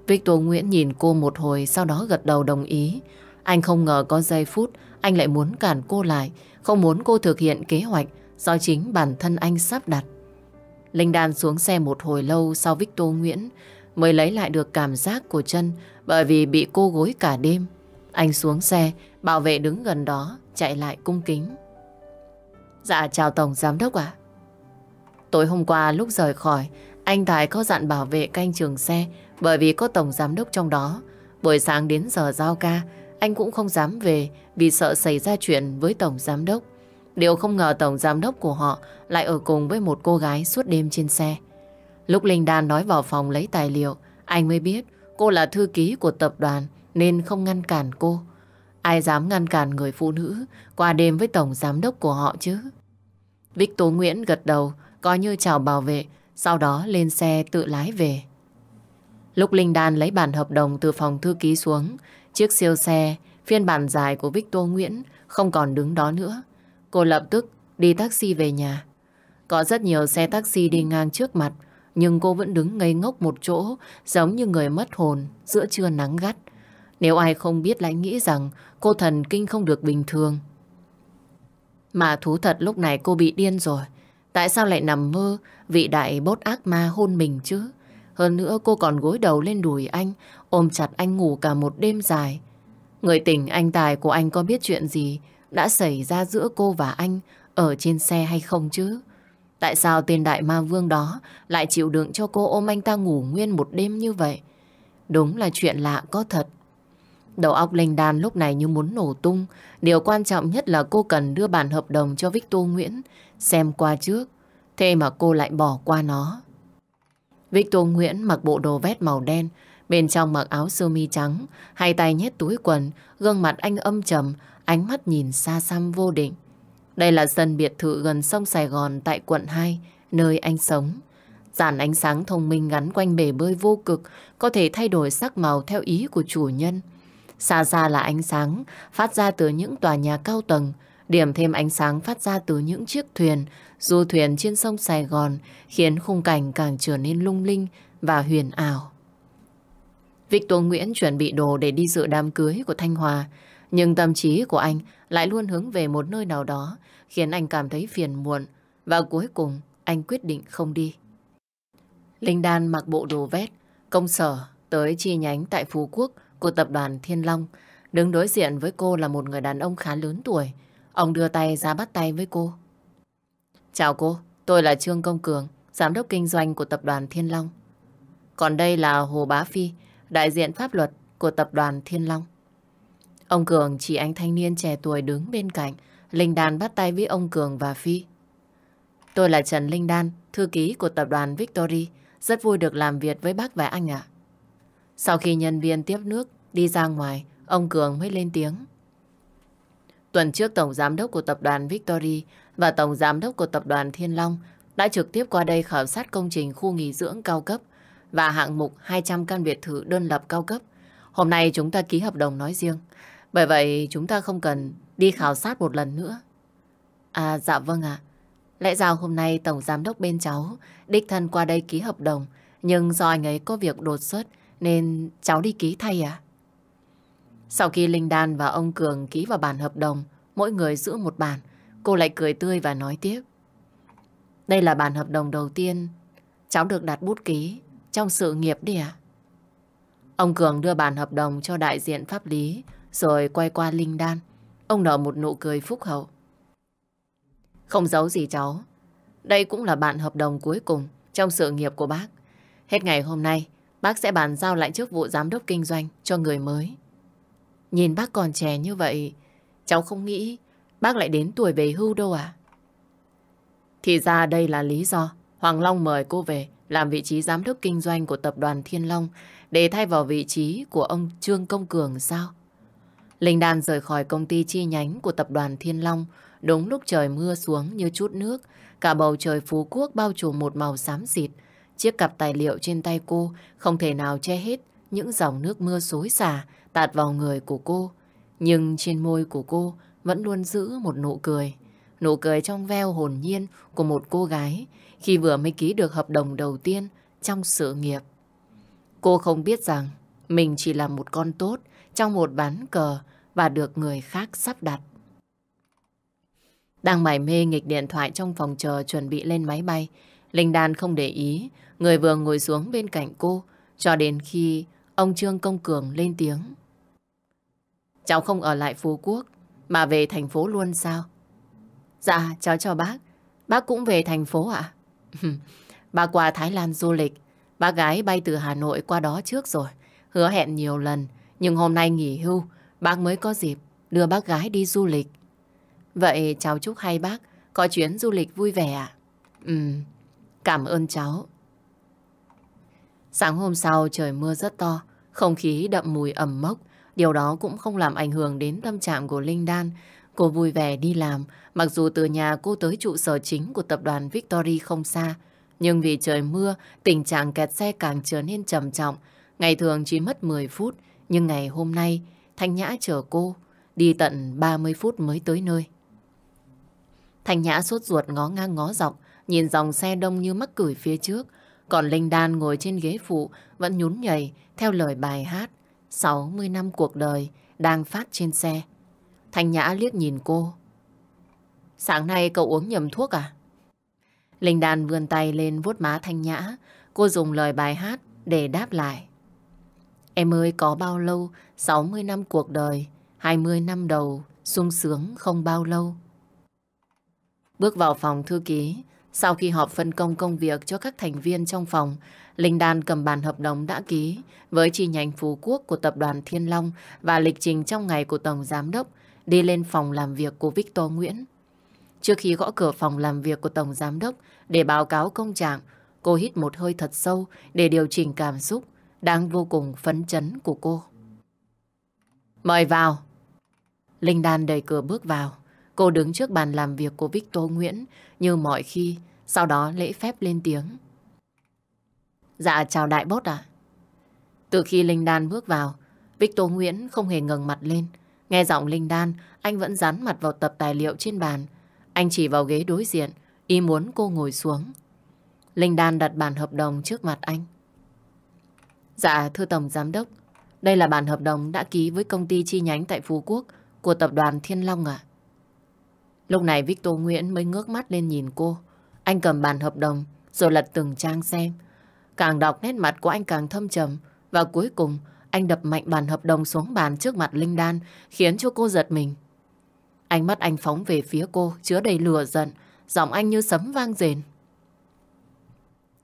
Victor Nguyễn nhìn cô một hồi sau đó gật đầu đồng ý. Anh không ngờ có giây phút anh lại muốn cản cô lại, không muốn cô thực hiện kế hoạch do chính bản thân anh sắp đặt. Linh Đan xuống xe một hồi lâu sau Victor Nguyễn mới lấy lại được cảm giác của chân bởi vì bị cô gối cả đêm. Anh xuống xe, bảo vệ đứng gần đó, chạy lại cung kính. Dạ chào Tổng Giám Đốc ạ. Tối hôm qua lúc rời khỏi, anh Tài có dặn bảo vệ canh trường xe bởi vì có tổng giám đốc trong đó, buổi sáng đến giờ giao ca, anh cũng không dám về vì sợ xảy ra chuyện với tổng giám đốc. Điều không ngờ tổng giám đốc của họ lại ở cùng với một cô gái suốt đêm trên xe. Lúc Linh Đan nói vào phòng lấy tài liệu, anh mới biết cô là thư ký của tập đoàn nên không ngăn cản cô. Ai dám ngăn cản người phụ nữ qua đêm với tổng giám đốc của họ chứ? Victor Nguyễn gật đầu, coi như chào bảo vệ, sau đó lên xe tự lái về. Lúc Linh Đan lấy bản hợp đồng từ phòng thư ký xuống, chiếc siêu xe, phiên bản dài của Victor Nguyễn không còn đứng đó nữa. Cô lập tức đi taxi về nhà. Có rất nhiều xe taxi đi ngang trước mặt, nhưng cô vẫn đứng ngây ngốc một chỗ, giống như người mất hồn giữa trưa nắng gắt. Nếu ai không biết lại nghĩ rằng cô thần kinh không được bình thường. Mà thú thật lúc này cô bị điên rồi. Tại sao lại nằm mơ vị đại bốt ác ma hôn mình chứ? Hơn nữa cô còn gối đầu lên đùi anh, ôm chặt anh ngủ cả một đêm dài. Người tình anh Tài của anh có biết chuyện gì đã xảy ra giữa cô và anh ở trên xe hay không chứ? Tại sao tên đại ma vương đó lại chịu đựng cho cô ôm anh ta ngủ nguyên một đêm như vậy? Đúng là chuyện lạ có thật. Đầu óc Linh Đan lúc này như muốn nổ tung. Điều quan trọng nhất là cô cần đưa bản hợp đồng cho Victor Nguyễn xem qua trước. Thế mà cô lại bỏ qua nó. Victor Nguyễn mặc bộ đồ vét màu đen, bên trong mặc áo sơ mi trắng, hai tay nhét túi quần, gương mặt anh âm trầm, ánh mắt nhìn xa xăm vô định. Đây là sân biệt thự gần sông Sài Gòn tại quận 2, nơi anh sống. Dàn ánh sáng thông minh gắn quanh bể bơi vô cực, có thể thay đổi sắc màu theo ý của chủ nhân. Xa xa là ánh sáng phát ra từ những tòa nhà cao tầng, điểm thêm ánh sáng phát ra từ những chiếc thuyền du thuyền trên sông Sài Gòn khiến khung cảnh càng trở nên lung linh và huyền ảo. Victor Nguyễn chuẩn bị đồ để đi dự đám cưới của Thanh Hòa, nhưng tâm trí của anh lại luôn hướng về một nơi nào đó khiến anh cảm thấy phiền muộn và cuối cùng anh quyết định không đi. Linh Đan mặc bộ đồ vest công sở tới chi nhánh tại Phú Quốc của tập đoàn Thiên Long. Đứng đối diện với cô là một người đàn ông khá lớn tuổi. Ông đưa tay ra bắt tay với cô. Chào cô, tôi là Trương Công Cường, giám đốc kinh doanh của tập đoàn Thiên Long. Còn đây là Hồ Bá Phi, đại diện pháp luật của tập đoàn Thiên Long. Ông Cường chỉ anh thanh niên trẻ tuổi đứng bên cạnh, Linh Đan bắt tay với ông Cường và Phi. Tôi là Trần Linh Đan, thư ký của tập đoàn Victory, rất vui được làm việc với bác và anh ạ. Sau khi nhân viên tiếp nước đi ra ngoài, ông Cường mới lên tiếng. Tuần trước Tổng Giám đốc của tập đoàn Victory và Tổng Giám đốc của Tập đoàn Thiên Long đã trực tiếp qua đây khảo sát công trình khu nghỉ dưỡng cao cấp và hạng mục 200 căn biệt thự đơn lập cao cấp. Hôm nay chúng ta ký hợp đồng nói riêng, bởi vậy chúng ta không cần đi khảo sát một lần nữa. À dạ vâng ạ, lẽ ra hôm nay Tổng Giám đốc bên cháu đích thân qua đây ký hợp đồng, nhưng do anh ấy có việc đột xuất nên cháu đi ký thay à? Sau khi Linh Đan và ông Cường ký vào bản hợp đồng, mỗi người giữ một bản, Cô lại cười tươi và nói tiếp. Đây là bản hợp đồng đầu tiên cháu được đặt bút ký trong sự nghiệp đi ạ. Ông Cường đưa bản hợp đồng cho đại diện pháp lý rồi quay qua Linh Đan. Ông nở một nụ cười phúc hậu. Không giấu gì cháu. Đây cũng là bản hợp đồng cuối cùng trong sự nghiệp của bác. Hết ngày hôm nay, bác sẽ bàn giao lại chức vụ giám đốc kinh doanh cho người mới. Nhìn bác còn trẻ như vậy, cháu không nghĩ Bác lại đến tuổi về hưu đâu à? Thì ra đây là lý do Hoàng Long mời cô về làm vị trí giám đốc kinh doanh của tập đoàn Thiên Long để thay vào vị trí của ông Trương Công Cường sao? Linh Đan rời khỏi công ty chi nhánh của tập đoàn Thiên Long đúng lúc trời mưa xuống như chút nước cả bầu trời Phú Quốc bao trùm một màu xám xịt chiếc cặp tài liệu trên tay cô không thể nào che hết những dòng nước mưa xối xả tạt vào người của cô nhưng trên môi của cô vẫn luôn giữ một nụ cười. Nụ cười trong veo hồn nhiên của một cô gái khi vừa mới ký được hợp đồng đầu tiên trong sự nghiệp. Cô không biết rằng mình chỉ là một con tốt trong một bán cờ và được người khác sắp đặt. Đang mải mê nghịch điện thoại trong phòng chờ chuẩn bị lên máy bay, Linh Đan không để ý, người vừa ngồi xuống bên cạnh cô, cho đến khi ông Trương Công Cường lên tiếng. Cháu không ở lại Phú Quốc, mà về thành phố luôn sao? Dạ, cháu cho bác. Bác cũng về thành phố ạ? À? bác qua Thái Lan du lịch. Bác gái bay từ Hà Nội qua đó trước rồi. Hứa hẹn nhiều lần. Nhưng hôm nay nghỉ hưu, bác mới có dịp đưa bác gái đi du lịch. Vậy cháu chúc hai bác có chuyến du lịch vui vẻ ạ. À? cảm ơn cháu. Sáng hôm sau trời mưa rất to, không khí đậm mùi ẩm mốc, Điều đó cũng không làm ảnh hưởng đến tâm trạng của Linh Đan. Cô vui vẻ đi làm, mặc dù từ nhà cô tới trụ sở chính của tập đoàn Victory không xa. Nhưng vì trời mưa, tình trạng kẹt xe càng trở nên trầm trọng. Ngày thường chỉ mất 10 phút, nhưng ngày hôm nay, Thanh Nhã chở cô, đi tận 30 phút mới tới nơi. Thanh Nhã sốt ruột ngó ngang ngó dọc, nhìn dòng xe đông như mắc cửi phía trước. Còn Linh Đan ngồi trên ghế phụ, vẫn nhún nhảy theo lời bài hát 60 năm cuộc đời đang phát trên xe. Thanh Nhã liếc nhìn cô. Sáng nay cậu uống nhầm thuốc à? Linh Đan vươn tay lên vuốt má Thanh Nhã. Cô dùng lời bài hát để đáp lại. Em ơi có bao lâu 60 năm cuộc đời 20 năm đầu sung sướng không bao lâu Bước vào phòng thư ký Sau khi họp phân công công việc cho các thành viên trong phòng Linh Đan cầm bản hợp đồng đã ký với chi nhánh Phú Quốc của tập đoàn Thiên Long và lịch trình trong ngày của Tổng Giám Đốc đi lên phòng làm việc của Victor Nguyễn. Trước khi gõ cửa phòng làm việc của Tổng Giám Đốc để báo cáo công trạng, cô hít một hơi thật sâu để điều chỉnh cảm xúc đang vô cùng phấn chấn của cô. Mời vào. Linh Đan đẩy cửa bước vào. Cô đứng trước bàn làm việc của Victor Nguyễn như mọi khi, sau đó lễ phép lên tiếng. Dạ chào đại bốt ạ. À. Từ khi Linh Đan bước vào, Victor Nguyễn không hề ngừng mặt lên. Nghe giọng Linh Đan, anh vẫn dán mặt vào tập tài liệu trên bàn. Anh chỉ vào ghế đối diện, ý muốn cô ngồi xuống. Linh Đan đặt bản hợp đồng trước mặt anh. Dạ, thưa Tổng Giám Đốc, đây là bản hợp đồng đã ký với công ty chi nhánh tại Phú Quốc của tập đoàn Thiên Long ạ. À? Lúc này Victor Nguyễn mới ngước mắt lên nhìn cô. Anh cầm bản hợp đồng rồi lật từng trang xem. Càng đọc nét mặt của anh càng thâm trầm và cuối cùng anh đập mạnh bàn hợp đồng xuống bàn trước mặt Linh Đan khiến cho cô giật mình. Ánh mắt anh phóng về phía cô chứa đầy lửa giận giọng anh như sấm vang rền.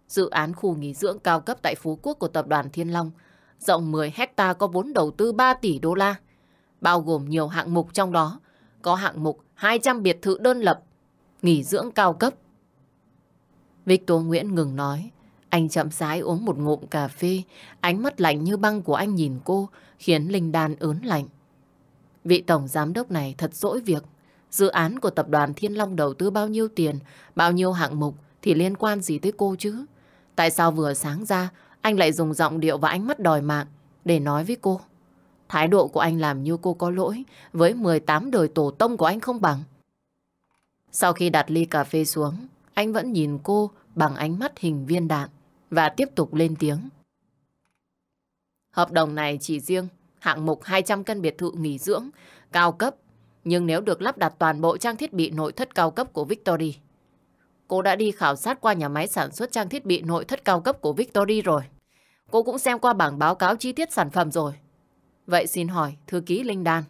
Dự án khu nghỉ dưỡng cao cấp tại Phú Quốc của tập đoàn Thiên Long rộng 10 hecta có vốn đầu tư 3 tỷ đô la bao gồm nhiều hạng mục trong đó có hạng mục 200 biệt thự đơn lập nghỉ dưỡng cao cấp Victor Nguyễn ngừng nói anh chậm rãi uống một ngụm cà phê, ánh mắt lạnh như băng của anh nhìn cô, khiến Linh Đan ớn lạnh. Vị tổng giám đốc này thật dỗi việc. Dự án của tập đoàn Thiên Long đầu tư bao nhiêu tiền, bao nhiêu hạng mục thì liên quan gì tới cô chứ? Tại sao vừa sáng ra, anh lại dùng giọng điệu và ánh mắt đòi mạng để nói với cô? Thái độ của anh làm như cô có lỗi với 18 đời tổ tông của anh không bằng. Sau khi đặt ly cà phê xuống, anh vẫn nhìn cô bằng ánh mắt hình viên đạn và tiếp tục lên tiếng. Hợp đồng này chỉ riêng hạng mục 200 căn biệt thự nghỉ dưỡng, cao cấp, nhưng nếu được lắp đặt toàn bộ trang thiết bị nội thất cao cấp của Victory. Cô đã đi khảo sát qua nhà máy sản xuất trang thiết bị nội thất cao cấp của Victory rồi. Cô cũng xem qua bảng báo cáo chi tiết sản phẩm rồi. Vậy xin hỏi, thư ký Linh Đan,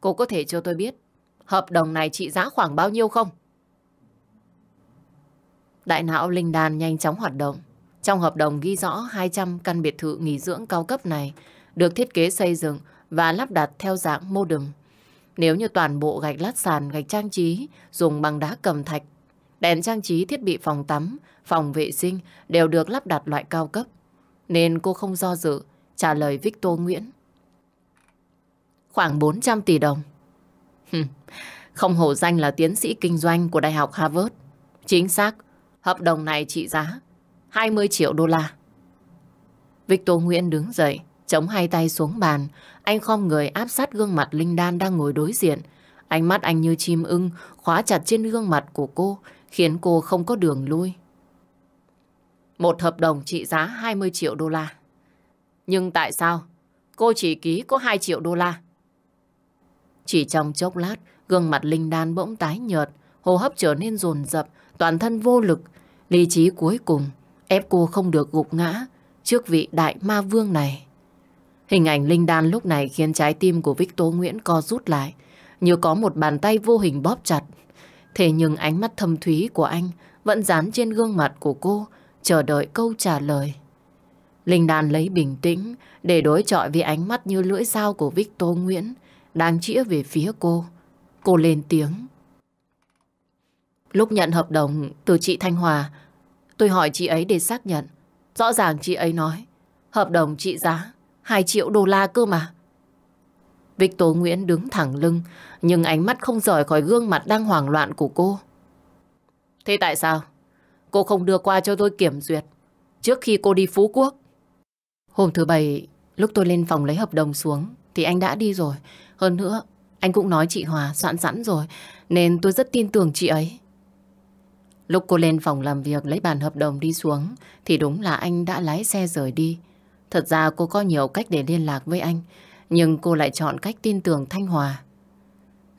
cô có thể cho tôi biết hợp đồng này trị giá khoảng bao nhiêu không? Đại não Linh Đan nhanh chóng hoạt động. Trong hợp đồng ghi rõ 200 căn biệt thự nghỉ dưỡng cao cấp này được thiết kế xây dựng và lắp đặt theo dạng mô đừng. Nếu như toàn bộ gạch lát sàn, gạch trang trí dùng bằng đá cầm thạch, đèn trang trí thiết bị phòng tắm, phòng vệ sinh đều được lắp đặt loại cao cấp. Nên cô không do dự trả lời Victor Nguyễn. Khoảng 400 tỷ đồng. không hổ danh là tiến sĩ kinh doanh của Đại học Harvard. Chính xác, hợp đồng này trị giá 20 triệu đô la. Victor Nguyễn đứng dậy, chống hai tay xuống bàn. Anh khom người áp sát gương mặt Linh Đan đang ngồi đối diện. Ánh mắt anh như chim ưng, khóa chặt trên gương mặt của cô, khiến cô không có đường lui. Một hợp đồng trị giá 20 triệu đô la. Nhưng tại sao cô chỉ ký có 2 triệu đô la? Chỉ trong chốc lát, gương mặt Linh Đan bỗng tái nhợt, hô hấp trở nên rồn rập, toàn thân vô lực. Lý trí cuối cùng ép cô không được gục ngã trước vị đại ma vương này. Hình ảnh Linh Đan lúc này khiến trái tim của Victor Nguyễn co rút lại, như có một bàn tay vô hình bóp chặt. Thế nhưng ánh mắt thâm thúy của anh vẫn dán trên gương mặt của cô, chờ đợi câu trả lời. Linh Đan lấy bình tĩnh để đối chọi với ánh mắt như lưỡi dao của Victor Nguyễn đang chĩa về phía cô. Cô lên tiếng. Lúc nhận hợp đồng từ chị Thanh Hòa, Tôi hỏi chị ấy để xác nhận. Rõ ràng chị ấy nói, hợp đồng trị giá 2 triệu đô la cơ mà. Victor Nguyễn đứng thẳng lưng, nhưng ánh mắt không rời khỏi gương mặt đang hoảng loạn của cô. Thế tại sao? Cô không đưa qua cho tôi kiểm duyệt trước khi cô đi Phú Quốc. Hôm thứ Bảy, lúc tôi lên phòng lấy hợp đồng xuống, thì anh đã đi rồi. Hơn nữa, anh cũng nói chị Hòa soạn sẵn rồi, nên tôi rất tin tưởng chị ấy. Lúc cô lên phòng làm việc lấy bàn hợp đồng đi xuống thì đúng là anh đã lái xe rời đi. Thật ra cô có nhiều cách để liên lạc với anh nhưng cô lại chọn cách tin tưởng Thanh Hòa.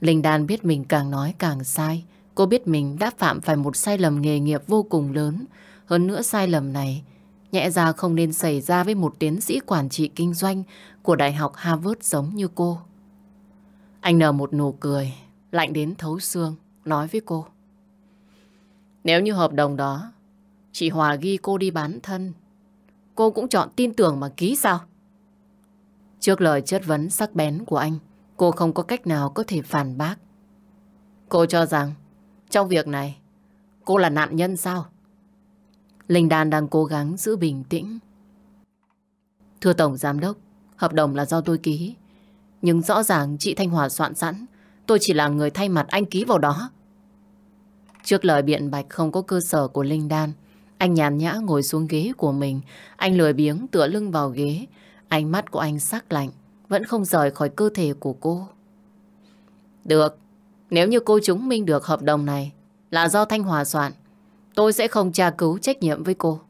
Linh Đan biết mình càng nói càng sai. Cô biết mình đã phạm phải một sai lầm nghề nghiệp vô cùng lớn. Hơn nữa sai lầm này nhẹ ra không nên xảy ra với một tiến sĩ quản trị kinh doanh của Đại học Harvard giống như cô. Anh nở một nụ cười, lạnh đến thấu xương, nói với cô. Nếu như hợp đồng đó Chị Hòa ghi cô đi bán thân Cô cũng chọn tin tưởng mà ký sao Trước lời chất vấn sắc bén của anh Cô không có cách nào có thể phản bác Cô cho rằng Trong việc này Cô là nạn nhân sao Linh Đan đang cố gắng giữ bình tĩnh Thưa Tổng Giám Đốc Hợp đồng là do tôi ký Nhưng rõ ràng chị Thanh Hòa soạn sẵn Tôi chỉ là người thay mặt anh ký vào đó Trước lời biện bạch không có cơ sở của Linh Đan, anh nhàn nhã ngồi xuống ghế của mình. Anh lười biếng tựa lưng vào ghế. Ánh mắt của anh sắc lạnh, vẫn không rời khỏi cơ thể của cô. Được, nếu như cô chứng minh được hợp đồng này là do Thanh Hòa soạn, tôi sẽ không tra cứu trách nhiệm với cô.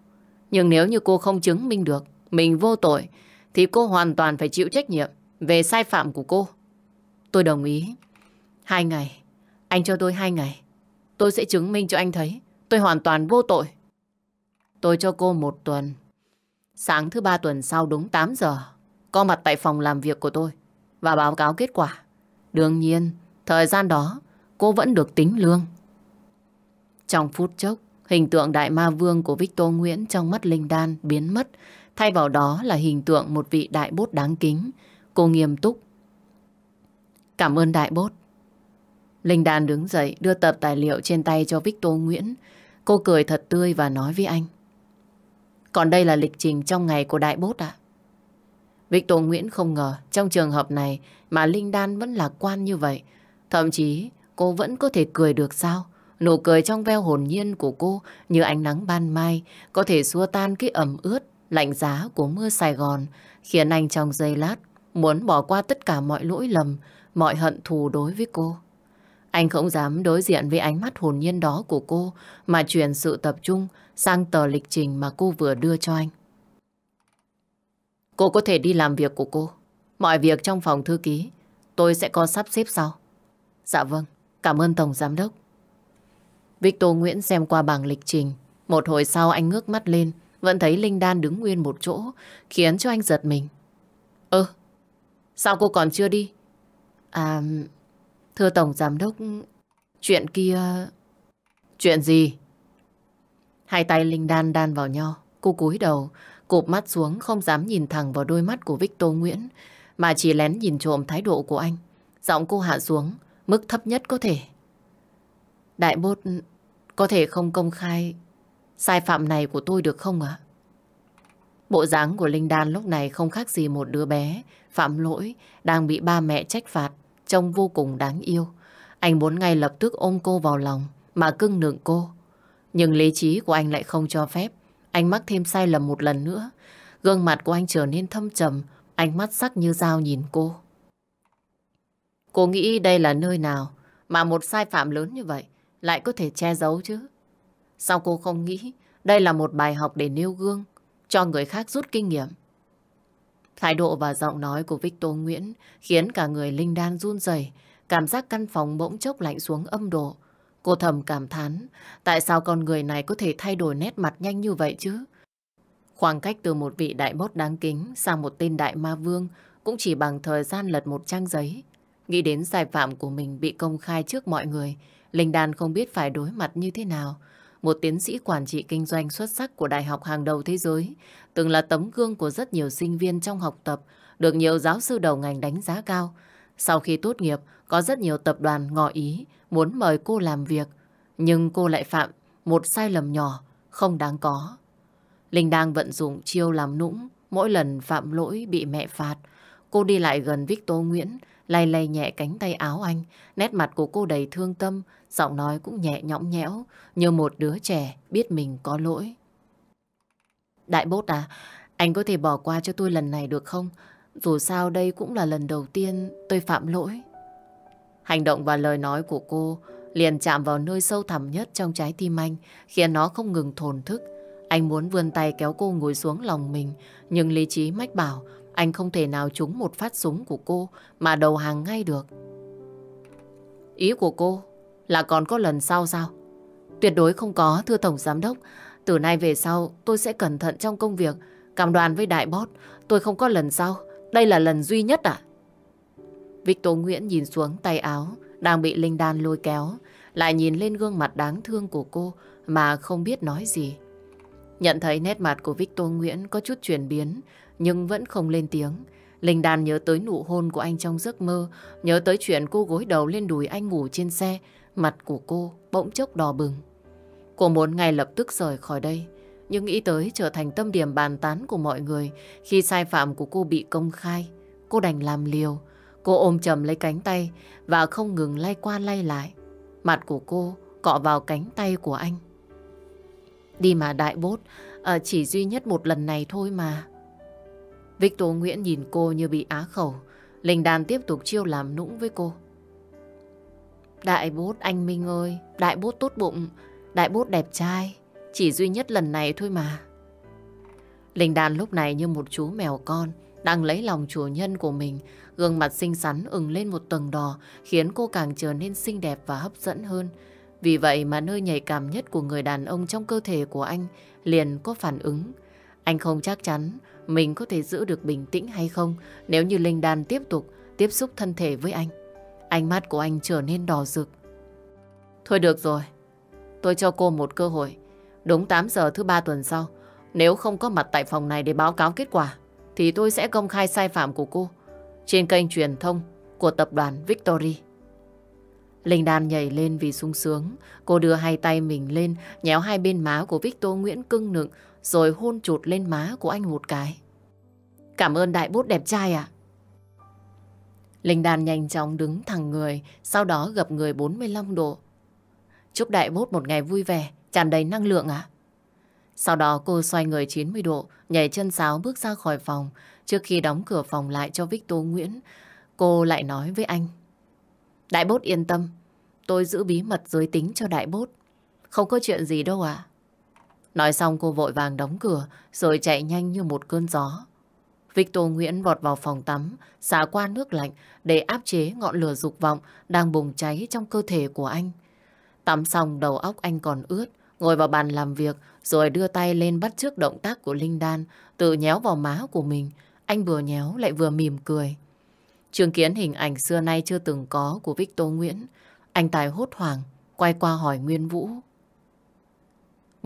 Nhưng nếu như cô không chứng minh được mình vô tội, thì cô hoàn toàn phải chịu trách nhiệm về sai phạm của cô. Tôi đồng ý. Hai ngày. Anh cho tôi hai ngày. Tôi sẽ chứng minh cho anh thấy tôi hoàn toàn vô tội. Tôi cho cô một tuần. Sáng thứ ba tuần sau đúng 8 giờ, có mặt tại phòng làm việc của tôi và báo cáo kết quả. Đương nhiên, thời gian đó cô vẫn được tính lương. Trong phút chốc, hình tượng đại ma vương của Victor Nguyễn trong mắt Linh Đan biến mất, thay vào đó là hình tượng một vị đại bốt đáng kính. Cô nghiêm túc. Cảm ơn đại bốt. Linh Đan đứng dậy đưa tập tài liệu trên tay cho Victor Nguyễn. Cô cười thật tươi và nói với anh. Còn đây là lịch trình trong ngày của đại bốt ạ. À? Victor Nguyễn không ngờ trong trường hợp này mà Linh Đan vẫn lạc quan như vậy. Thậm chí cô vẫn có thể cười được sao? Nụ cười trong veo hồn nhiên của cô như ánh nắng ban mai có thể xua tan cái ẩm ướt, lạnh giá của mưa Sài Gòn khiến anh trong giây lát muốn bỏ qua tất cả mọi lỗi lầm, mọi hận thù đối với cô. Anh không dám đối diện với ánh mắt hồn nhiên đó của cô mà chuyển sự tập trung sang tờ lịch trình mà cô vừa đưa cho anh. Cô có thể đi làm việc của cô. Mọi việc trong phòng thư ký tôi sẽ có sắp xếp sau. Dạ vâng, cảm ơn Tổng Giám Đốc. Victor Nguyễn xem qua bảng lịch trình. Một hồi sau anh ngước mắt lên, vẫn thấy Linh Đan đứng nguyên một chỗ, khiến cho anh giật mình. Ơ, sao cô còn chưa đi? À, Thưa Tổng Giám Đốc, chuyện kia... Chuyện gì? Hai tay Linh đan đan vào nhau, cô cúi đầu, cụp mắt xuống không dám nhìn thẳng vào đôi mắt của Victor Nguyễn, mà chỉ lén nhìn trộm thái độ của anh. Giọng cô hạ xuống, mức thấp nhất có thể. Đại bốt có thể không công khai sai phạm này của tôi được không ạ? Bộ dáng của Linh Đan lúc này không khác gì một đứa bé phạm lỗi đang bị ba mẹ trách phạt trông vô cùng đáng yêu. Anh muốn ngay lập tức ôm cô vào lòng mà cưng nựng cô. Nhưng lý trí của anh lại không cho phép. Anh mắc thêm sai lầm một lần nữa. Gương mặt của anh trở nên thâm trầm, ánh mắt sắc như dao nhìn cô. Cô nghĩ đây là nơi nào mà một sai phạm lớn như vậy lại có thể che giấu chứ? Sao cô không nghĩ đây là một bài học để nêu gương, cho người khác rút kinh nghiệm? Thái độ và giọng nói của Victor Nguyễn khiến cả người Linh Đan run rẩy, cảm giác căn phòng bỗng chốc lạnh xuống âm độ. Cô thầm cảm thán, tại sao con người này có thể thay đổi nét mặt nhanh như vậy chứ? Khoảng cách từ một vị đại bốt đáng kính sang một tên đại ma vương cũng chỉ bằng thời gian lật một trang giấy. Nghĩ đến sai phạm của mình bị công khai trước mọi người, Linh Đan không biết phải đối mặt như thế nào một tiến sĩ quản trị kinh doanh xuất sắc của đại học hàng đầu thế giới, từng là tấm gương của rất nhiều sinh viên trong học tập, được nhiều giáo sư đầu ngành đánh giá cao. Sau khi tốt nghiệp, có rất nhiều tập đoàn ngỏ ý muốn mời cô làm việc, nhưng cô lại phạm một sai lầm nhỏ, không đáng có. Linh đang vận dụng chiêu làm nũng, mỗi lần phạm lỗi bị mẹ phạt. Cô đi lại gần Victor Nguyễn, lay lay nhẹ cánh tay áo anh, nét mặt của cô đầy thương tâm, giọng nói cũng nhẹ nhõng nhẽo, như một đứa trẻ biết mình có lỗi. Đại bốt à, anh có thể bỏ qua cho tôi lần này được không? Dù sao đây cũng là lần đầu tiên tôi phạm lỗi. Hành động và lời nói của cô liền chạm vào nơi sâu thẳm nhất trong trái tim anh, khiến nó không ngừng thổn thức. Anh muốn vươn tay kéo cô ngồi xuống lòng mình, nhưng lý trí mách bảo anh không thể nào trúng một phát súng của cô mà đầu hàng ngay được. Ý của cô là còn có lần sau sao? Tuyệt đối không có, thưa Tổng Giám Đốc. Từ nay về sau, tôi sẽ cẩn thận trong công việc, cảm đoàn với đại bót. Tôi không có lần sau, đây là lần duy nhất à? Victor Nguyễn nhìn xuống tay áo, đang bị Linh Đan lôi kéo, lại nhìn lên gương mặt đáng thương của cô mà không biết nói gì. Nhận thấy nét mặt của Victor Nguyễn có chút chuyển biến, nhưng vẫn không lên tiếng. Linh Đan nhớ tới nụ hôn của anh trong giấc mơ, nhớ tới chuyện cô gối đầu lên đùi anh ngủ trên xe, mặt của cô bỗng chốc đỏ bừng. Cô muốn ngay lập tức rời khỏi đây, nhưng nghĩ tới trở thành tâm điểm bàn tán của mọi người khi sai phạm của cô bị công khai. Cô đành làm liều, cô ôm chầm lấy cánh tay và không ngừng lay qua lay lại. Mặt của cô cọ vào cánh tay của anh. Đi mà đại bốt, ờ, chỉ duy nhất một lần này thôi mà. Victor Nguyễn nhìn cô như bị á khẩu. Linh Đan tiếp tục chiêu làm nũng với cô. Đại bốt anh Minh ơi, đại bốt tốt bụng, đại bốt đẹp trai. Chỉ duy nhất lần này thôi mà. Linh Đan lúc này như một chú mèo con đang lấy lòng chủ nhân của mình, gương mặt xinh xắn ửng lên một tầng đỏ khiến cô càng trở nên xinh đẹp và hấp dẫn hơn. Vì vậy mà nơi nhạy cảm nhất của người đàn ông trong cơ thể của anh liền có phản ứng. Anh không chắc chắn mình có thể giữ được bình tĩnh hay không nếu như Linh Đan tiếp tục tiếp xúc thân thể với anh. Ánh mắt của anh trở nên đỏ rực. Thôi được rồi, tôi cho cô một cơ hội. Đúng 8 giờ thứ ba tuần sau, nếu không có mặt tại phòng này để báo cáo kết quả, thì tôi sẽ công khai sai phạm của cô trên kênh truyền thông của tập đoàn Victory. Linh Đan nhảy lên vì sung sướng. Cô đưa hai tay mình lên, nhéo hai bên má của Victor Nguyễn cưng nựng rồi hôn chụt lên má của anh một cái. Cảm ơn đại bút đẹp trai ạ. Linh Đàn nhanh chóng đứng thẳng người, sau đó gập người 45 độ. Chúc đại bút một ngày vui vẻ, tràn đầy năng lượng ạ. Sau đó cô xoay người 90 độ, nhảy chân sáo bước ra khỏi phòng. Trước khi đóng cửa phòng lại cho Victor Nguyễn, cô lại nói với anh. Đại bốt yên tâm, tôi giữ bí mật giới tính cho đại bốt. Không có chuyện gì đâu ạ. À? Nói xong cô vội vàng đóng cửa rồi chạy nhanh như một cơn gió. Victor Nguyễn vọt vào phòng tắm, xả qua nước lạnh để áp chế ngọn lửa dục vọng đang bùng cháy trong cơ thể của anh. Tắm xong đầu óc anh còn ướt, ngồi vào bàn làm việc rồi đưa tay lên bắt trước động tác của Linh Đan, tự nhéo vào má của mình. Anh vừa nhéo lại vừa mỉm cười. Chứng kiến hình ảnh xưa nay chưa từng có của Victor Nguyễn, anh Tài hốt hoảng, quay qua hỏi Nguyên Vũ.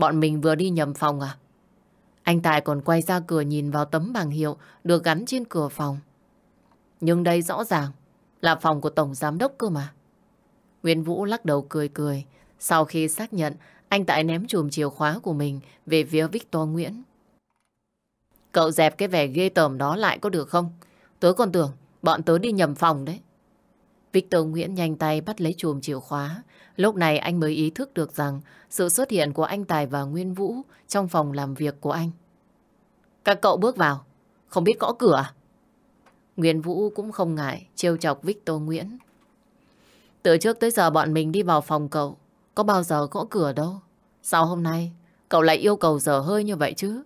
Bọn mình vừa đi nhầm phòng à? Anh Tài còn quay ra cửa nhìn vào tấm bảng hiệu được gắn trên cửa phòng. Nhưng đây rõ ràng là phòng của Tổng Giám Đốc cơ mà. Nguyễn Vũ lắc đầu cười cười. Sau khi xác nhận, anh Tài ném chùm chìa khóa của mình về phía Victor Nguyễn. Cậu dẹp cái vẻ ghê tởm đó lại có được không? Tớ còn tưởng bọn tớ đi nhầm phòng đấy. Victor Nguyễn nhanh tay bắt lấy chùm chìa khóa. Lúc này anh mới ý thức được rằng sự xuất hiện của anh Tài và Nguyên Vũ trong phòng làm việc của anh. Các cậu bước vào, không biết gõ cửa à? Nguyên Vũ cũng không ngại trêu chọc Victor Nguyễn. Từ trước tới giờ bọn mình đi vào phòng cậu, có bao giờ gõ cửa đâu. Sao hôm nay cậu lại yêu cầu giờ hơi như vậy chứ?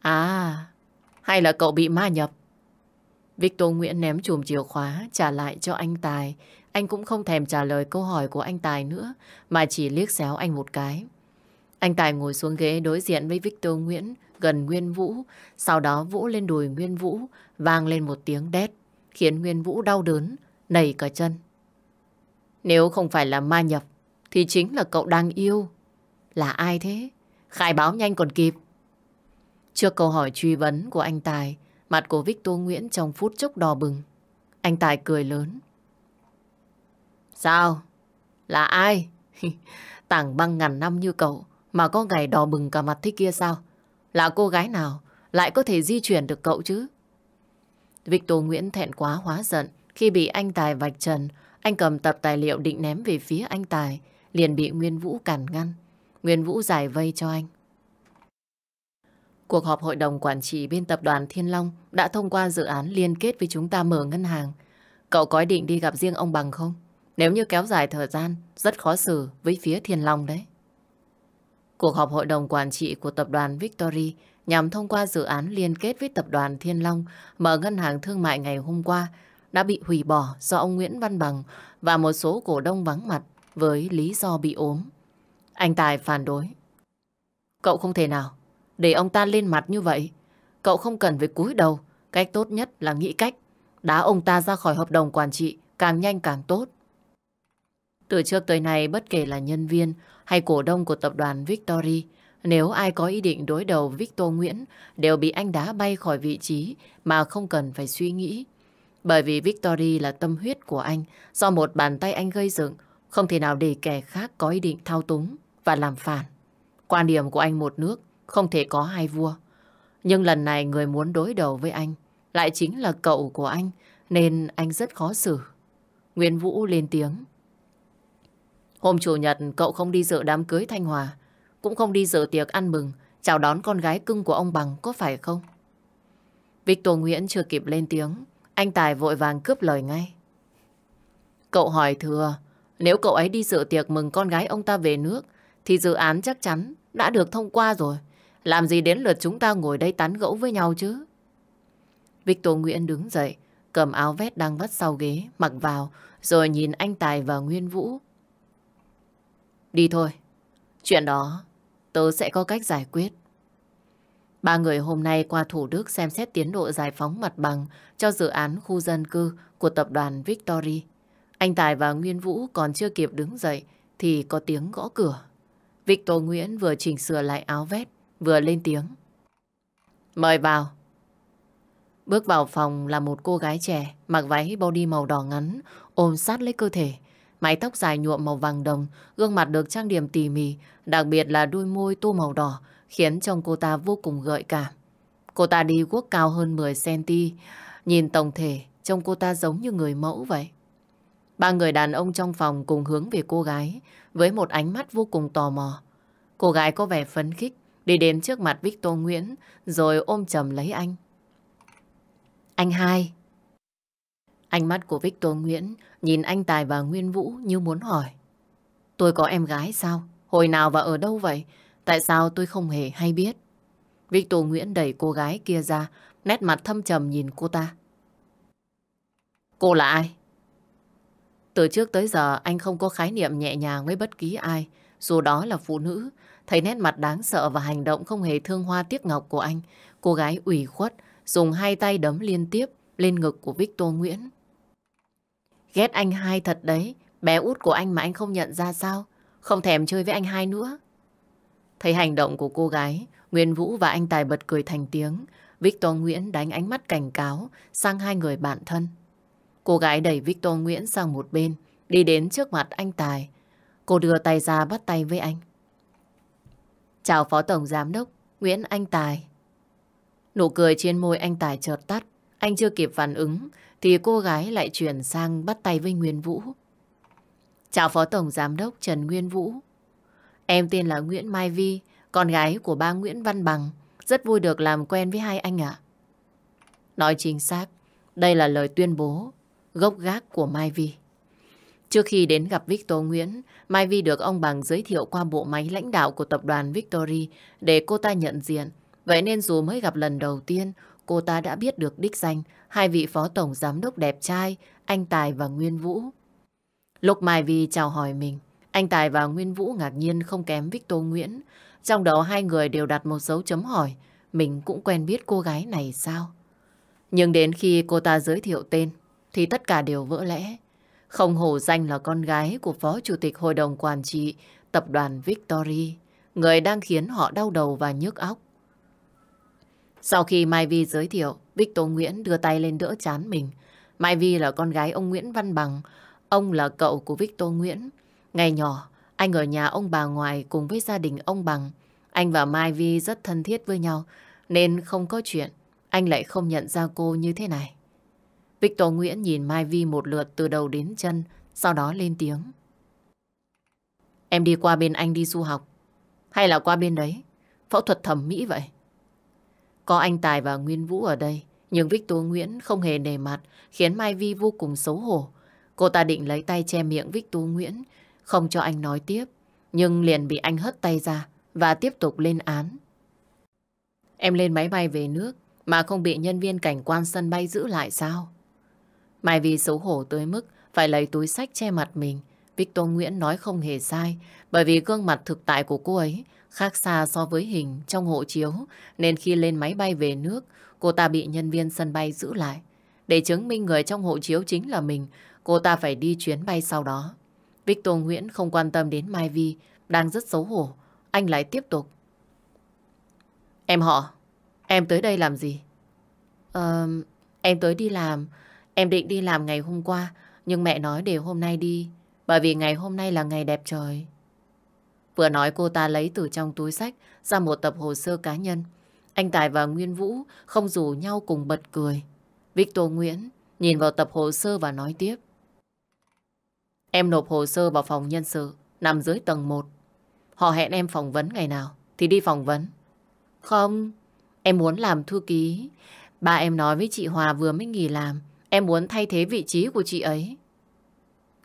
À, hay là cậu bị ma nhập? Victor Nguyễn ném chùm chìa khóa trả lại cho anh Tài. Anh cũng không thèm trả lời câu hỏi của anh Tài nữa, mà chỉ liếc xéo anh một cái. Anh Tài ngồi xuống ghế đối diện với Victor Nguyễn gần Nguyên Vũ, sau đó vỗ lên đùi Nguyên Vũ, vang lên một tiếng đét, khiến Nguyên Vũ đau đớn, nảy cả chân. Nếu không phải là ma nhập, thì chính là cậu đang yêu. Là ai thế? Khai báo nhanh còn kịp. Trước câu hỏi truy vấn của anh Tài, Mặt của Victor Nguyễn trong phút chốc đỏ bừng. Anh Tài cười lớn. Sao? Là ai? Tảng băng ngàn năm như cậu mà có ngày đỏ bừng cả mặt thế kia sao? Là cô gái nào lại có thể di chuyển được cậu chứ? Victor Nguyễn thẹn quá hóa giận khi bị anh Tài vạch trần. Anh cầm tập tài liệu định ném về phía anh Tài liền bị Nguyên Vũ cản ngăn. Nguyên Vũ giải vây cho anh cuộc họp hội đồng quản trị bên tập đoàn Thiên Long đã thông qua dự án liên kết với chúng ta mở ngân hàng. Cậu có ý định đi gặp riêng ông Bằng không? Nếu như kéo dài thời gian, rất khó xử với phía Thiên Long đấy. Cuộc họp hội đồng quản trị của tập đoàn Victory nhằm thông qua dự án liên kết với tập đoàn Thiên Long mở ngân hàng thương mại ngày hôm qua đã bị hủy bỏ do ông Nguyễn Văn Bằng và một số cổ đông vắng mặt với lý do bị ốm. Anh Tài phản đối. Cậu không thể nào để ông ta lên mặt như vậy, cậu không cần phải cúi đầu. Cách tốt nhất là nghĩ cách đá ông ta ra khỏi hợp đồng quản trị càng nhanh càng tốt. Từ trước tới nay, bất kể là nhân viên hay cổ đông của tập đoàn Victory, nếu ai có ý định đối đầu Victor Nguyễn đều bị anh đá bay khỏi vị trí mà không cần phải suy nghĩ. Bởi vì Victory là tâm huyết của anh, do một bàn tay anh gây dựng, không thể nào để kẻ khác có ý định thao túng và làm phản. Quan điểm của anh một nước không thể có hai vua. Nhưng lần này người muốn đối đầu với anh lại chính là cậu của anh, nên anh rất khó xử. Nguyễn Vũ lên tiếng. Hôm Chủ nhật cậu không đi dự đám cưới Thanh Hòa, cũng không đi dự tiệc ăn mừng, chào đón con gái cưng của ông Bằng có phải không? Victor Nguyễn chưa kịp lên tiếng, anh Tài vội vàng cướp lời ngay. Cậu hỏi thừa, nếu cậu ấy đi dự tiệc mừng con gái ông ta về nước, thì dự án chắc chắn đã được thông qua rồi. Làm gì đến lượt chúng ta ngồi đây tán gẫu với nhau chứ? Victor Nguyễn đứng dậy, cầm áo vét đang vắt sau ghế, mặc vào, rồi nhìn anh Tài và Nguyên Vũ. Đi thôi, chuyện đó tớ sẽ có cách giải quyết. Ba người hôm nay qua Thủ Đức xem xét tiến độ giải phóng mặt bằng cho dự án khu dân cư của tập đoàn Victory. Anh Tài và Nguyên Vũ còn chưa kịp đứng dậy thì có tiếng gõ cửa. Victor Nguyễn vừa chỉnh sửa lại áo vét vừa lên tiếng. Mời vào. Bước vào phòng là một cô gái trẻ mặc váy body màu đỏ ngắn ôm sát lấy cơ thể. Mái tóc dài nhuộm màu vàng đồng, gương mặt được trang điểm tỉ mỉ, đặc biệt là đôi môi tô màu đỏ khiến trông cô ta vô cùng gợi cảm. Cô ta đi guốc cao hơn 10cm, nhìn tổng thể trông cô ta giống như người mẫu vậy. Ba người đàn ông trong phòng cùng hướng về cô gái với một ánh mắt vô cùng tò mò. Cô gái có vẻ phấn khích đi đến trước mặt Victor Nguyễn rồi ôm chầm lấy anh. Anh hai. Ánh mắt của Victor Nguyễn nhìn anh Tài và Nguyên Vũ như muốn hỏi. Tôi có em gái sao? Hồi nào và ở đâu vậy? Tại sao tôi không hề hay biết? Victor Nguyễn đẩy cô gái kia ra, nét mặt thâm trầm nhìn cô ta. Cô là ai? Từ trước tới giờ anh không có khái niệm nhẹ nhàng với bất kỳ ai, dù đó là phụ nữ Thấy nét mặt đáng sợ và hành động không hề thương hoa tiếc ngọc của anh, cô gái ủy khuất, dùng hai tay đấm liên tiếp lên ngực của Victor Nguyễn. Ghét anh hai thật đấy, bé út của anh mà anh không nhận ra sao, không thèm chơi với anh hai nữa. Thấy hành động của cô gái, Nguyên Vũ và anh Tài bật cười thành tiếng. Victor Nguyễn đánh ánh mắt cảnh cáo sang hai người bạn thân. Cô gái đẩy Victor Nguyễn sang một bên, đi đến trước mặt anh Tài. Cô đưa tay ra bắt tay với anh. Chào Phó Tổng Giám Đốc Nguyễn Anh Tài. Nụ cười trên môi anh Tài chợt tắt. Anh chưa kịp phản ứng thì cô gái lại chuyển sang bắt tay với Nguyên Vũ. Chào Phó Tổng Giám Đốc Trần Nguyên Vũ. Em tên là Nguyễn Mai Vi, con gái của ba Nguyễn Văn Bằng. Rất vui được làm quen với hai anh ạ. Nói chính xác, đây là lời tuyên bố gốc gác của Mai Vi. Trước khi đến gặp Victor Nguyễn, Mai Vi được ông Bằng giới thiệu qua bộ máy lãnh đạo của tập đoàn Victory để cô ta nhận diện. Vậy nên dù mới gặp lần đầu tiên, cô ta đã biết được đích danh hai vị phó tổng giám đốc đẹp trai, anh Tài và Nguyên Vũ. Lúc Mai Vi chào hỏi mình, anh Tài và Nguyên Vũ ngạc nhiên không kém Victor Nguyễn. Trong đó hai người đều đặt một dấu chấm hỏi, mình cũng quen biết cô gái này sao? Nhưng đến khi cô ta giới thiệu tên, thì tất cả đều vỡ lẽ. Không hổ danh là con gái của Phó Chủ tịch Hội đồng Quản trị Tập đoàn Victory, người đang khiến họ đau đầu và nhức óc. Sau khi Mai Vi giới thiệu, Victor Nguyễn đưa tay lên đỡ chán mình. Mai Vi là con gái ông Nguyễn Văn Bằng, ông là cậu của Victor Nguyễn. Ngày nhỏ, anh ở nhà ông bà ngoại cùng với gia đình ông Bằng. Anh và Mai Vi rất thân thiết với nhau, nên không có chuyện, anh lại không nhận ra cô như thế này. Victor Nguyễn nhìn Mai Vi một lượt từ đầu đến chân, sau đó lên tiếng. Em đi qua bên anh đi du học, hay là qua bên đấy, phẫu thuật thẩm mỹ vậy? Có anh Tài và Nguyên Vũ ở đây, nhưng Victor Nguyễn không hề nề mặt, khiến Mai Vi vô cùng xấu hổ. Cô ta định lấy tay che miệng Victor Nguyễn, không cho anh nói tiếp, nhưng liền bị anh hất tay ra và tiếp tục lên án. Em lên máy bay về nước mà không bị nhân viên cảnh quan sân bay giữ lại sao? Mai vì xấu hổ tới mức phải lấy túi sách che mặt mình. Victor Nguyễn nói không hề sai, bởi vì gương mặt thực tại của cô ấy khác xa so với hình trong hộ chiếu, nên khi lên máy bay về nước, cô ta bị nhân viên sân bay giữ lại. Để chứng minh người trong hộ chiếu chính là mình, cô ta phải đi chuyến bay sau đó. Victor Nguyễn không quan tâm đến Mai Vi, đang rất xấu hổ. Anh lại tiếp tục. Em họ, em tới đây làm gì? Ờ, em tới đi làm Em định đi làm ngày hôm qua, nhưng mẹ nói để hôm nay đi, bởi vì ngày hôm nay là ngày đẹp trời. Vừa nói cô ta lấy từ trong túi sách ra một tập hồ sơ cá nhân. Anh Tài và Nguyên Vũ không rủ nhau cùng bật cười. Victor Nguyễn nhìn vào tập hồ sơ và nói tiếp. Em nộp hồ sơ vào phòng nhân sự, nằm dưới tầng 1. Họ hẹn em phỏng vấn ngày nào, thì đi phỏng vấn. Không, em muốn làm thư ký. Ba em nói với chị Hòa vừa mới nghỉ làm, Em muốn thay thế vị trí của chị ấy.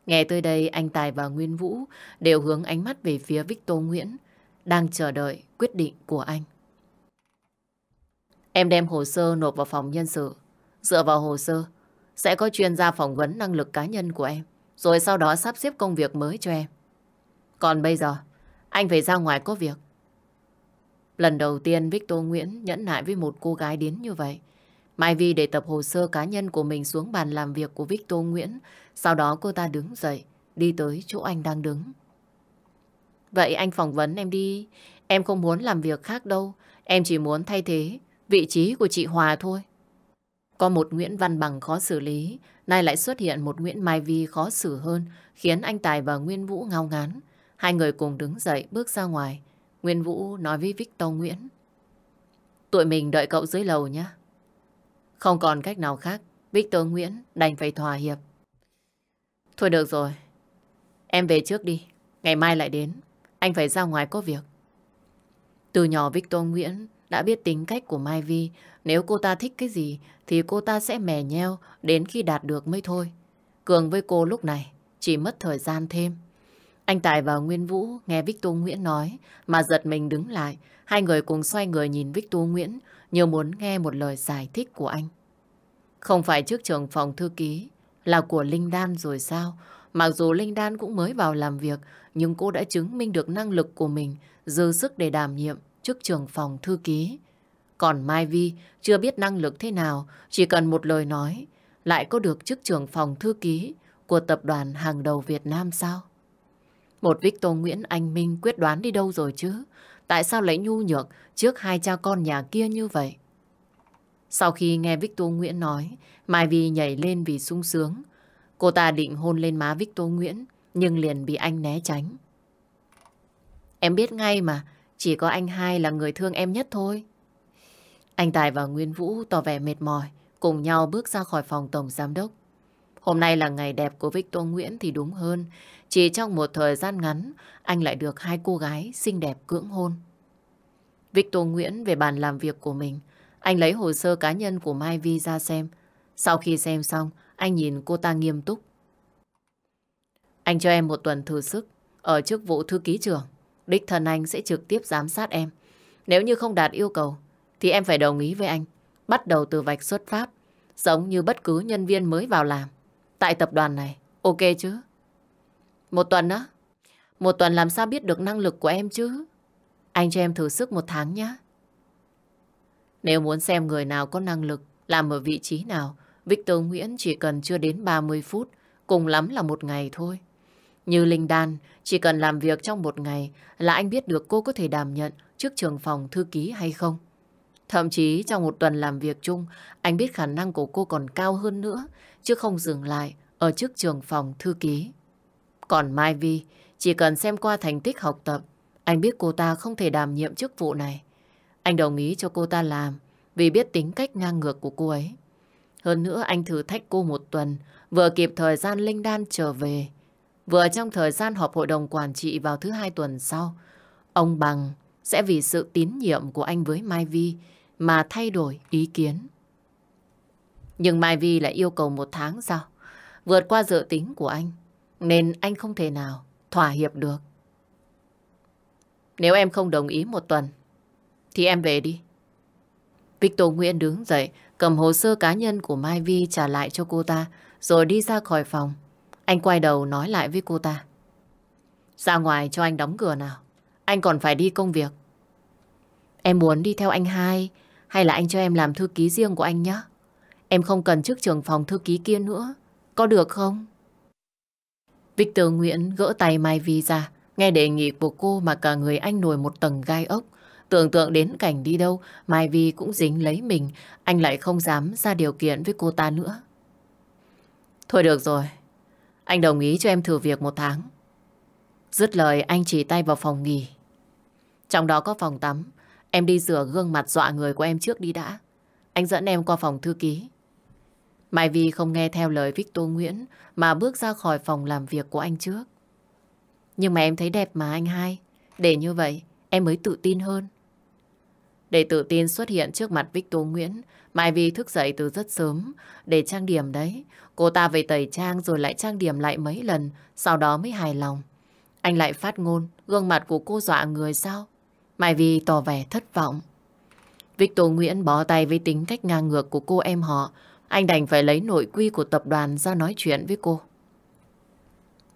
Nghe tới đây, anh Tài và Nguyên Vũ đều hướng ánh mắt về phía Victor Nguyễn, đang chờ đợi quyết định của anh. Em đem hồ sơ nộp vào phòng nhân sự. Dựa vào hồ sơ, sẽ có chuyên gia phỏng vấn năng lực cá nhân của em, rồi sau đó sắp xếp công việc mới cho em. Còn bây giờ, anh phải ra ngoài có việc. Lần đầu tiên Victor Nguyễn nhẫn nại với một cô gái đến như vậy. Mai Vi để tập hồ sơ cá nhân của mình xuống bàn làm việc của Victor Nguyễn. Sau đó cô ta đứng dậy, đi tới chỗ anh đang đứng. Vậy anh phỏng vấn em đi. Em không muốn làm việc khác đâu. Em chỉ muốn thay thế vị trí của chị Hòa thôi. Có một Nguyễn Văn Bằng khó xử lý, nay lại xuất hiện một Nguyễn Mai Vi khó xử hơn, khiến anh Tài và Nguyên Vũ ngao ngán. Hai người cùng đứng dậy bước ra ngoài. Nguyên Vũ nói với Victor Nguyễn. Tụi mình đợi cậu dưới lầu nhé. Không còn cách nào khác, Victor Nguyễn đành phải thỏa hiệp. Thôi được rồi, em về trước đi, ngày mai lại đến, anh phải ra ngoài có việc. Từ nhỏ Victor Nguyễn đã biết tính cách của Mai Vi, nếu cô ta thích cái gì thì cô ta sẽ mè nheo đến khi đạt được mới thôi. Cường với cô lúc này chỉ mất thời gian thêm. Anh Tài và Nguyên Vũ nghe Victor Nguyễn nói mà giật mình đứng lại. Hai người cùng xoay người nhìn Victor Nguyễn như muốn nghe một lời giải thích của anh. Không phải trước trường phòng thư ký là của Linh Đan rồi sao? Mặc dù Linh Đan cũng mới vào làm việc, nhưng cô đã chứng minh được năng lực của mình, dư sức để đảm nhiệm trước trường phòng thư ký. Còn Mai Vi chưa biết năng lực thế nào, chỉ cần một lời nói, lại có được chức trưởng phòng thư ký của tập đoàn hàng đầu Việt Nam sao? Một Victor Nguyễn Anh Minh quyết đoán đi đâu rồi chứ? Tại sao lại nhu nhược trước hai cha con nhà kia như vậy? Sau khi nghe Victor Nguyễn nói, Mai Vi nhảy lên vì sung sướng. Cô ta định hôn lên má Victor Nguyễn, nhưng liền bị anh né tránh. Em biết ngay mà, chỉ có anh hai là người thương em nhất thôi. Anh Tài và Nguyên Vũ tỏ vẻ mệt mỏi, cùng nhau bước ra khỏi phòng tổng giám đốc. Hôm nay là ngày đẹp của Victor Nguyễn thì đúng hơn, chỉ trong một thời gian ngắn, anh lại được hai cô gái xinh đẹp cưỡng hôn. Victor Nguyễn về bàn làm việc của mình, anh lấy hồ sơ cá nhân của Mai Vi ra xem. Sau khi xem xong, anh nhìn cô ta nghiêm túc. Anh cho em một tuần thử sức ở chức vụ thư ký trưởng. Đích thân anh sẽ trực tiếp giám sát em. Nếu như không đạt yêu cầu, thì em phải đồng ý với anh. Bắt đầu từ vạch xuất phát, giống như bất cứ nhân viên mới vào làm. Tại tập đoàn này, ok chứ? Một tuần á? Một tuần làm sao biết được năng lực của em chứ? Anh cho em thử sức một tháng nhé. Nếu muốn xem người nào có năng lực, làm ở vị trí nào, Victor Nguyễn chỉ cần chưa đến 30 phút, cùng lắm là một ngày thôi. Như Linh Đan, chỉ cần làm việc trong một ngày là anh biết được cô có thể đảm nhận trước trường phòng thư ký hay không. Thậm chí trong một tuần làm việc chung, anh biết khả năng của cô còn cao hơn nữa, chứ không dừng lại ở trước trường phòng thư ký. Còn Mai Vi, chỉ cần xem qua thành tích học tập, anh biết cô ta không thể đảm nhiệm chức vụ này. Anh đồng ý cho cô ta làm vì biết tính cách ngang ngược của cô ấy. Hơn nữa anh thử thách cô một tuần, vừa kịp thời gian Linh Đan trở về, vừa trong thời gian họp hội đồng quản trị vào thứ hai tuần sau. Ông Bằng sẽ vì sự tín nhiệm của anh với Mai Vi mà thay đổi ý kiến. Nhưng Mai Vi lại yêu cầu một tháng sau, vượt qua dự tính của anh nên anh không thể nào thỏa hiệp được. Nếu em không đồng ý một tuần, thì em về đi. Victor Nguyễn đứng dậy, cầm hồ sơ cá nhân của Mai Vi trả lại cho cô ta, rồi đi ra khỏi phòng. Anh quay đầu nói lại với cô ta. Ra ngoài cho anh đóng cửa nào, anh còn phải đi công việc. Em muốn đi theo anh hai, hay là anh cho em làm thư ký riêng của anh nhé? Em không cần chức trưởng phòng thư ký kia nữa, có được không? Victor Nguyễn gỡ tay Mai Vi ra, nghe đề nghị của cô mà cả người anh nổi một tầng gai ốc. Tưởng tượng đến cảnh đi đâu, Mai Vi cũng dính lấy mình, anh lại không dám ra điều kiện với cô ta nữa. Thôi được rồi, anh đồng ý cho em thử việc một tháng. Dứt lời anh chỉ tay vào phòng nghỉ. Trong đó có phòng tắm, em đi rửa gương mặt dọa người của em trước đi đã. Anh dẫn em qua phòng thư ký. Mai Vi không nghe theo lời Victor Nguyễn mà bước ra khỏi phòng làm việc của anh trước. Nhưng mà em thấy đẹp mà anh hai. Để như vậy, em mới tự tin hơn. Để tự tin xuất hiện trước mặt Victor Nguyễn, Mai Vi thức dậy từ rất sớm để trang điểm đấy. Cô ta về tẩy trang rồi lại trang điểm lại mấy lần, sau đó mới hài lòng. Anh lại phát ngôn, gương mặt của cô dọa người sao? Mai Vi tỏ vẻ thất vọng. Victor Nguyễn bó tay với tính cách ngang ngược của cô em họ, anh đành phải lấy nội quy của tập đoàn ra nói chuyện với cô.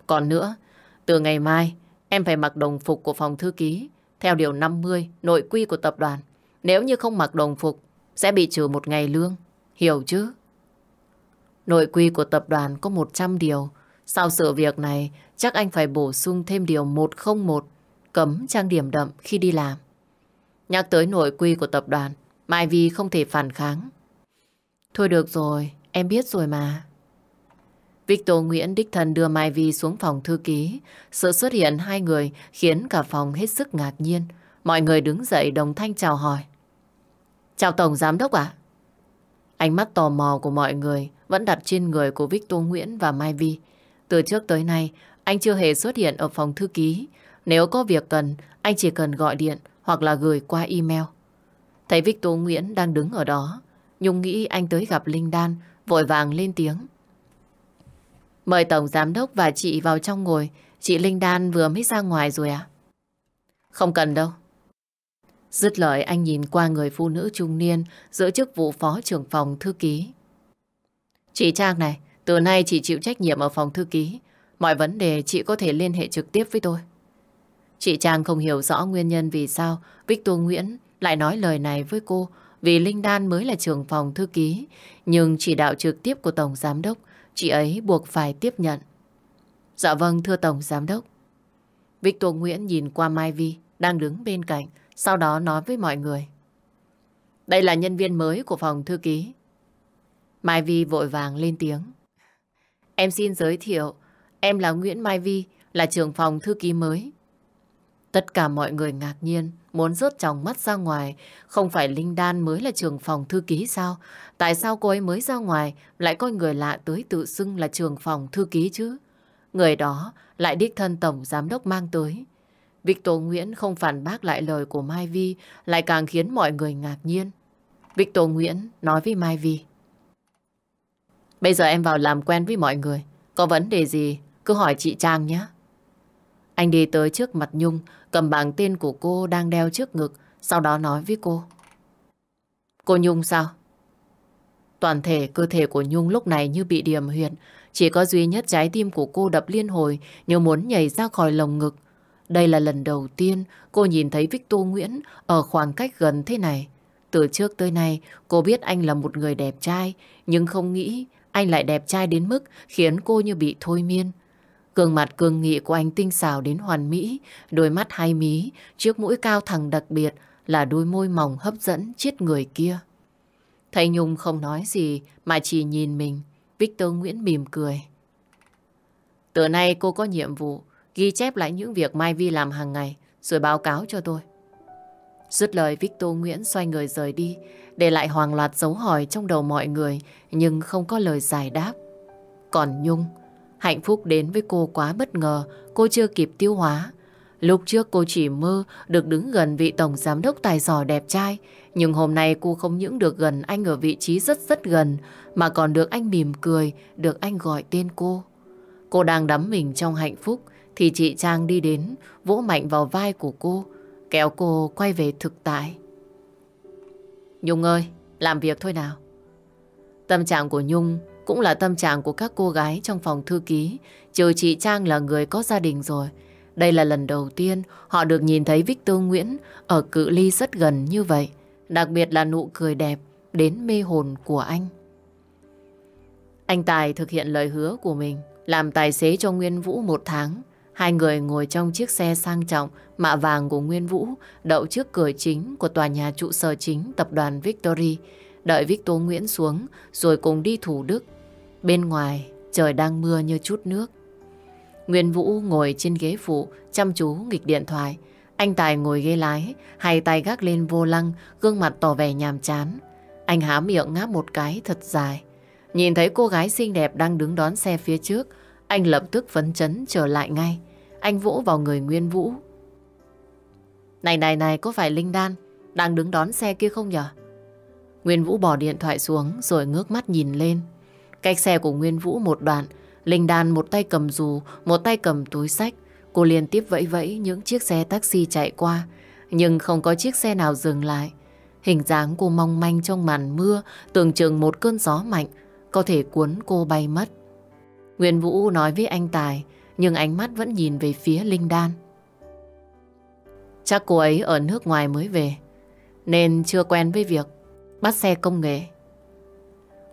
Còn nữa, từ ngày mai em phải mặc đồng phục của phòng thư ký theo điều 50 nội quy của tập đoàn. Nếu như không mặc đồng phục sẽ bị trừ một ngày lương. Hiểu chứ? Nội quy của tập đoàn có 100 điều. Sau sự việc này, chắc anh phải bổ sung thêm điều 101, cấm trang điểm đậm khi đi làm. Nhắc tới nội quy của tập đoàn, Mai Vi không thể phản kháng. Thôi được rồi, em biết rồi mà. Victor Nguyễn đích thân đưa Mai Vi xuống phòng thư ký. Sự xuất hiện hai người khiến cả phòng hết sức ngạc nhiên. Mọi người đứng dậy đồng thanh chào hỏi. Chào Tổng Giám Đốc ạ. Ánh mắt tò mò của mọi người vẫn đặt trên người của Victor Nguyễn và Mai Vi. Từ trước tới nay, anh chưa hề xuất hiện ở phòng thư ký. Nếu có việc cần, anh chỉ cần gọi điện hoặc là gửi qua email. Thấy Victor Nguyễn đang đứng ở đó, Nhung nghĩ anh tới gặp Linh Đan, vội vàng lên tiếng. Mời Tổng Giám Đốc và chị vào trong ngồi. Chị Linh Đan vừa mới ra ngoài rồi à? Không cần đâu. Dứt lời anh nhìn qua người phụ nữ trung niên giữ chức vụ phó trưởng phòng thư ký. Chị Trang này, từ nay chị chịu trách nhiệm ở phòng thư ký. Mọi vấn đề chị có thể liên hệ trực tiếp với tôi. Chị Trang không hiểu rõ nguyên nhân vì sao Victor Nguyễn lại nói lời này với cô vì Linh Đan mới là trưởng phòng thư ký, nhưng chỉ đạo trực tiếp của Tổng Giám Đốc, chị ấy buộc phải tiếp nhận. Dạ vâng, thưa Tổng Giám Đốc. Victor Nguyễn nhìn qua Mai Vi, đang đứng bên cạnh, sau đó nói với mọi người. Đây là nhân viên mới của phòng thư ký. Mai Vi vội vàng lên tiếng. Em xin giới thiệu, em là Nguyễn Mai Vi, là trưởng phòng thư ký mới. Tất cả mọi người ngạc nhiên muốn rớt chồng mắt ra ngoài. Không phải Linh Đan mới là trường phòng thư ký sao? Tại sao cô ấy mới ra ngoài lại coi người lạ tới tự xưng là trường phòng thư ký chứ? Người đó lại đích thân tổng giám đốc mang tới. Victor Nguyễn không phản bác lại lời của Mai Vi lại càng khiến mọi người ngạc nhiên. Victor Nguyễn nói với Mai Vi. Bây giờ em vào làm quen với mọi người. Có vấn đề gì cứ hỏi chị Trang nhé. Anh đi tới trước mặt Nhung, cầm bảng tên của cô đang đeo trước ngực, sau đó nói với cô. Cô Nhung sao? Toàn thể cơ thể của Nhung lúc này như bị điểm huyệt, chỉ có duy nhất trái tim của cô đập liên hồi như muốn nhảy ra khỏi lồng ngực. Đây là lần đầu tiên cô nhìn thấy Victor Nguyễn ở khoảng cách gần thế này. Từ trước tới nay, cô biết anh là một người đẹp trai, nhưng không nghĩ anh lại đẹp trai đến mức khiến cô như bị thôi miên. Cường mặt cường nghị của anh tinh xảo đến hoàn mỹ, đôi mắt hai mí, chiếc mũi cao thẳng đặc biệt là đôi môi mỏng hấp dẫn chết người kia. Thầy Nhung không nói gì mà chỉ nhìn mình, Victor Nguyễn mỉm cười. Từ nay cô có nhiệm vụ ghi chép lại những việc Mai Vi làm hàng ngày rồi báo cáo cho tôi. Dứt lời Victor Nguyễn xoay người rời đi, để lại hoàng loạt dấu hỏi trong đầu mọi người nhưng không có lời giải đáp. Còn Nhung Hạnh phúc đến với cô quá bất ngờ, cô chưa kịp tiêu hóa. Lúc trước cô chỉ mơ được đứng gần vị tổng giám đốc tài giỏi đẹp trai, nhưng hôm nay cô không những được gần anh ở vị trí rất rất gần, mà còn được anh mỉm cười, được anh gọi tên cô. Cô đang đắm mình trong hạnh phúc, thì chị Trang đi đến, vỗ mạnh vào vai của cô, kéo cô quay về thực tại. Nhung ơi, làm việc thôi nào. Tâm trạng của Nhung cũng là tâm trạng của các cô gái trong phòng thư ký, trừ chị Trang là người có gia đình rồi. Đây là lần đầu tiên họ được nhìn thấy Victor Nguyễn ở cự ly rất gần như vậy, đặc biệt là nụ cười đẹp đến mê hồn của anh. Anh Tài thực hiện lời hứa của mình, làm tài xế cho Nguyên Vũ một tháng. Hai người ngồi trong chiếc xe sang trọng, mạ vàng của Nguyên Vũ, đậu trước cửa chính của tòa nhà trụ sở chính tập đoàn Victory, đợi Victor Nguyễn xuống rồi cùng đi Thủ Đức Bên ngoài, trời đang mưa như chút nước. Nguyên Vũ ngồi trên ghế phụ, chăm chú nghịch điện thoại. Anh Tài ngồi ghế lái, hai tay gác lên vô lăng, gương mặt tỏ vẻ nhàm chán. Anh há miệng ngáp một cái thật dài. Nhìn thấy cô gái xinh đẹp đang đứng đón xe phía trước, anh lập tức phấn chấn trở lại ngay. Anh vỗ vào người Nguyên Vũ. Này này này, có phải Linh Đan đang đứng đón xe kia không nhở? Nguyên Vũ bỏ điện thoại xuống rồi ngước mắt nhìn lên. Cách xe của Nguyên Vũ một đoạn, Linh Đan một tay cầm dù, một tay cầm túi sách. Cô liên tiếp vẫy vẫy những chiếc xe taxi chạy qua, nhưng không có chiếc xe nào dừng lại. Hình dáng cô mong manh trong màn mưa, tưởng chừng một cơn gió mạnh, có thể cuốn cô bay mất. Nguyên Vũ nói với anh Tài, nhưng ánh mắt vẫn nhìn về phía Linh Đan. Chắc cô ấy ở nước ngoài mới về, nên chưa quen với việc bắt xe công nghệ.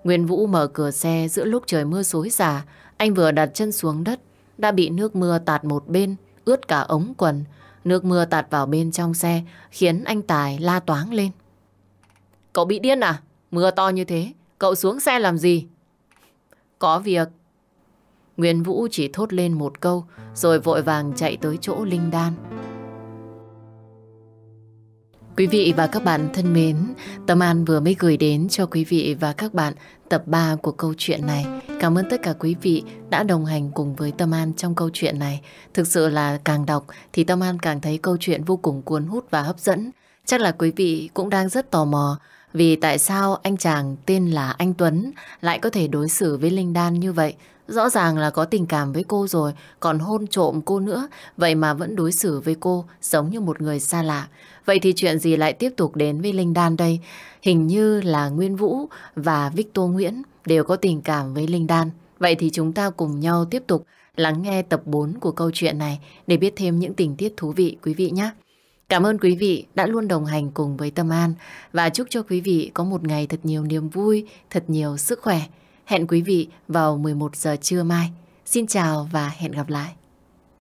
Nguyên Vũ mở cửa xe giữa lúc trời mưa xối xả, anh vừa đặt chân xuống đất, đã bị nước mưa tạt một bên, ướt cả ống quần. Nước mưa tạt vào bên trong xe, khiến anh Tài la toáng lên. Cậu bị điên à? Mưa to như thế, cậu xuống xe làm gì? Có việc. Nguyên Vũ chỉ thốt lên một câu, rồi vội vàng chạy tới chỗ Linh Đan. Quý vị và các bạn thân mến, Tâm An vừa mới gửi đến cho quý vị và các bạn tập 3 của câu chuyện này. Cảm ơn tất cả quý vị đã đồng hành cùng với Tâm An trong câu chuyện này. Thực sự là càng đọc thì Tâm An càng thấy câu chuyện vô cùng cuốn hút và hấp dẫn. Chắc là quý vị cũng đang rất tò mò vì tại sao anh chàng tên là anh Tuấn lại có thể đối xử với Linh Đan như vậy Rõ ràng là có tình cảm với cô rồi, còn hôn trộm cô nữa, vậy mà vẫn đối xử với cô giống như một người xa lạ. Vậy thì chuyện gì lại tiếp tục đến với Linh Đan đây? Hình như là Nguyên Vũ và Victor Nguyễn đều có tình cảm với Linh Đan. Vậy thì chúng ta cùng nhau tiếp tục lắng nghe tập 4 của câu chuyện này để biết thêm những tình tiết thú vị quý vị nhé. Cảm ơn quý vị đã luôn đồng hành cùng với Tâm An và chúc cho quý vị có một ngày thật nhiều niềm vui, thật nhiều sức khỏe. Hẹn quý vị vào 11 giờ trưa mai. Xin chào và hẹn gặp lại.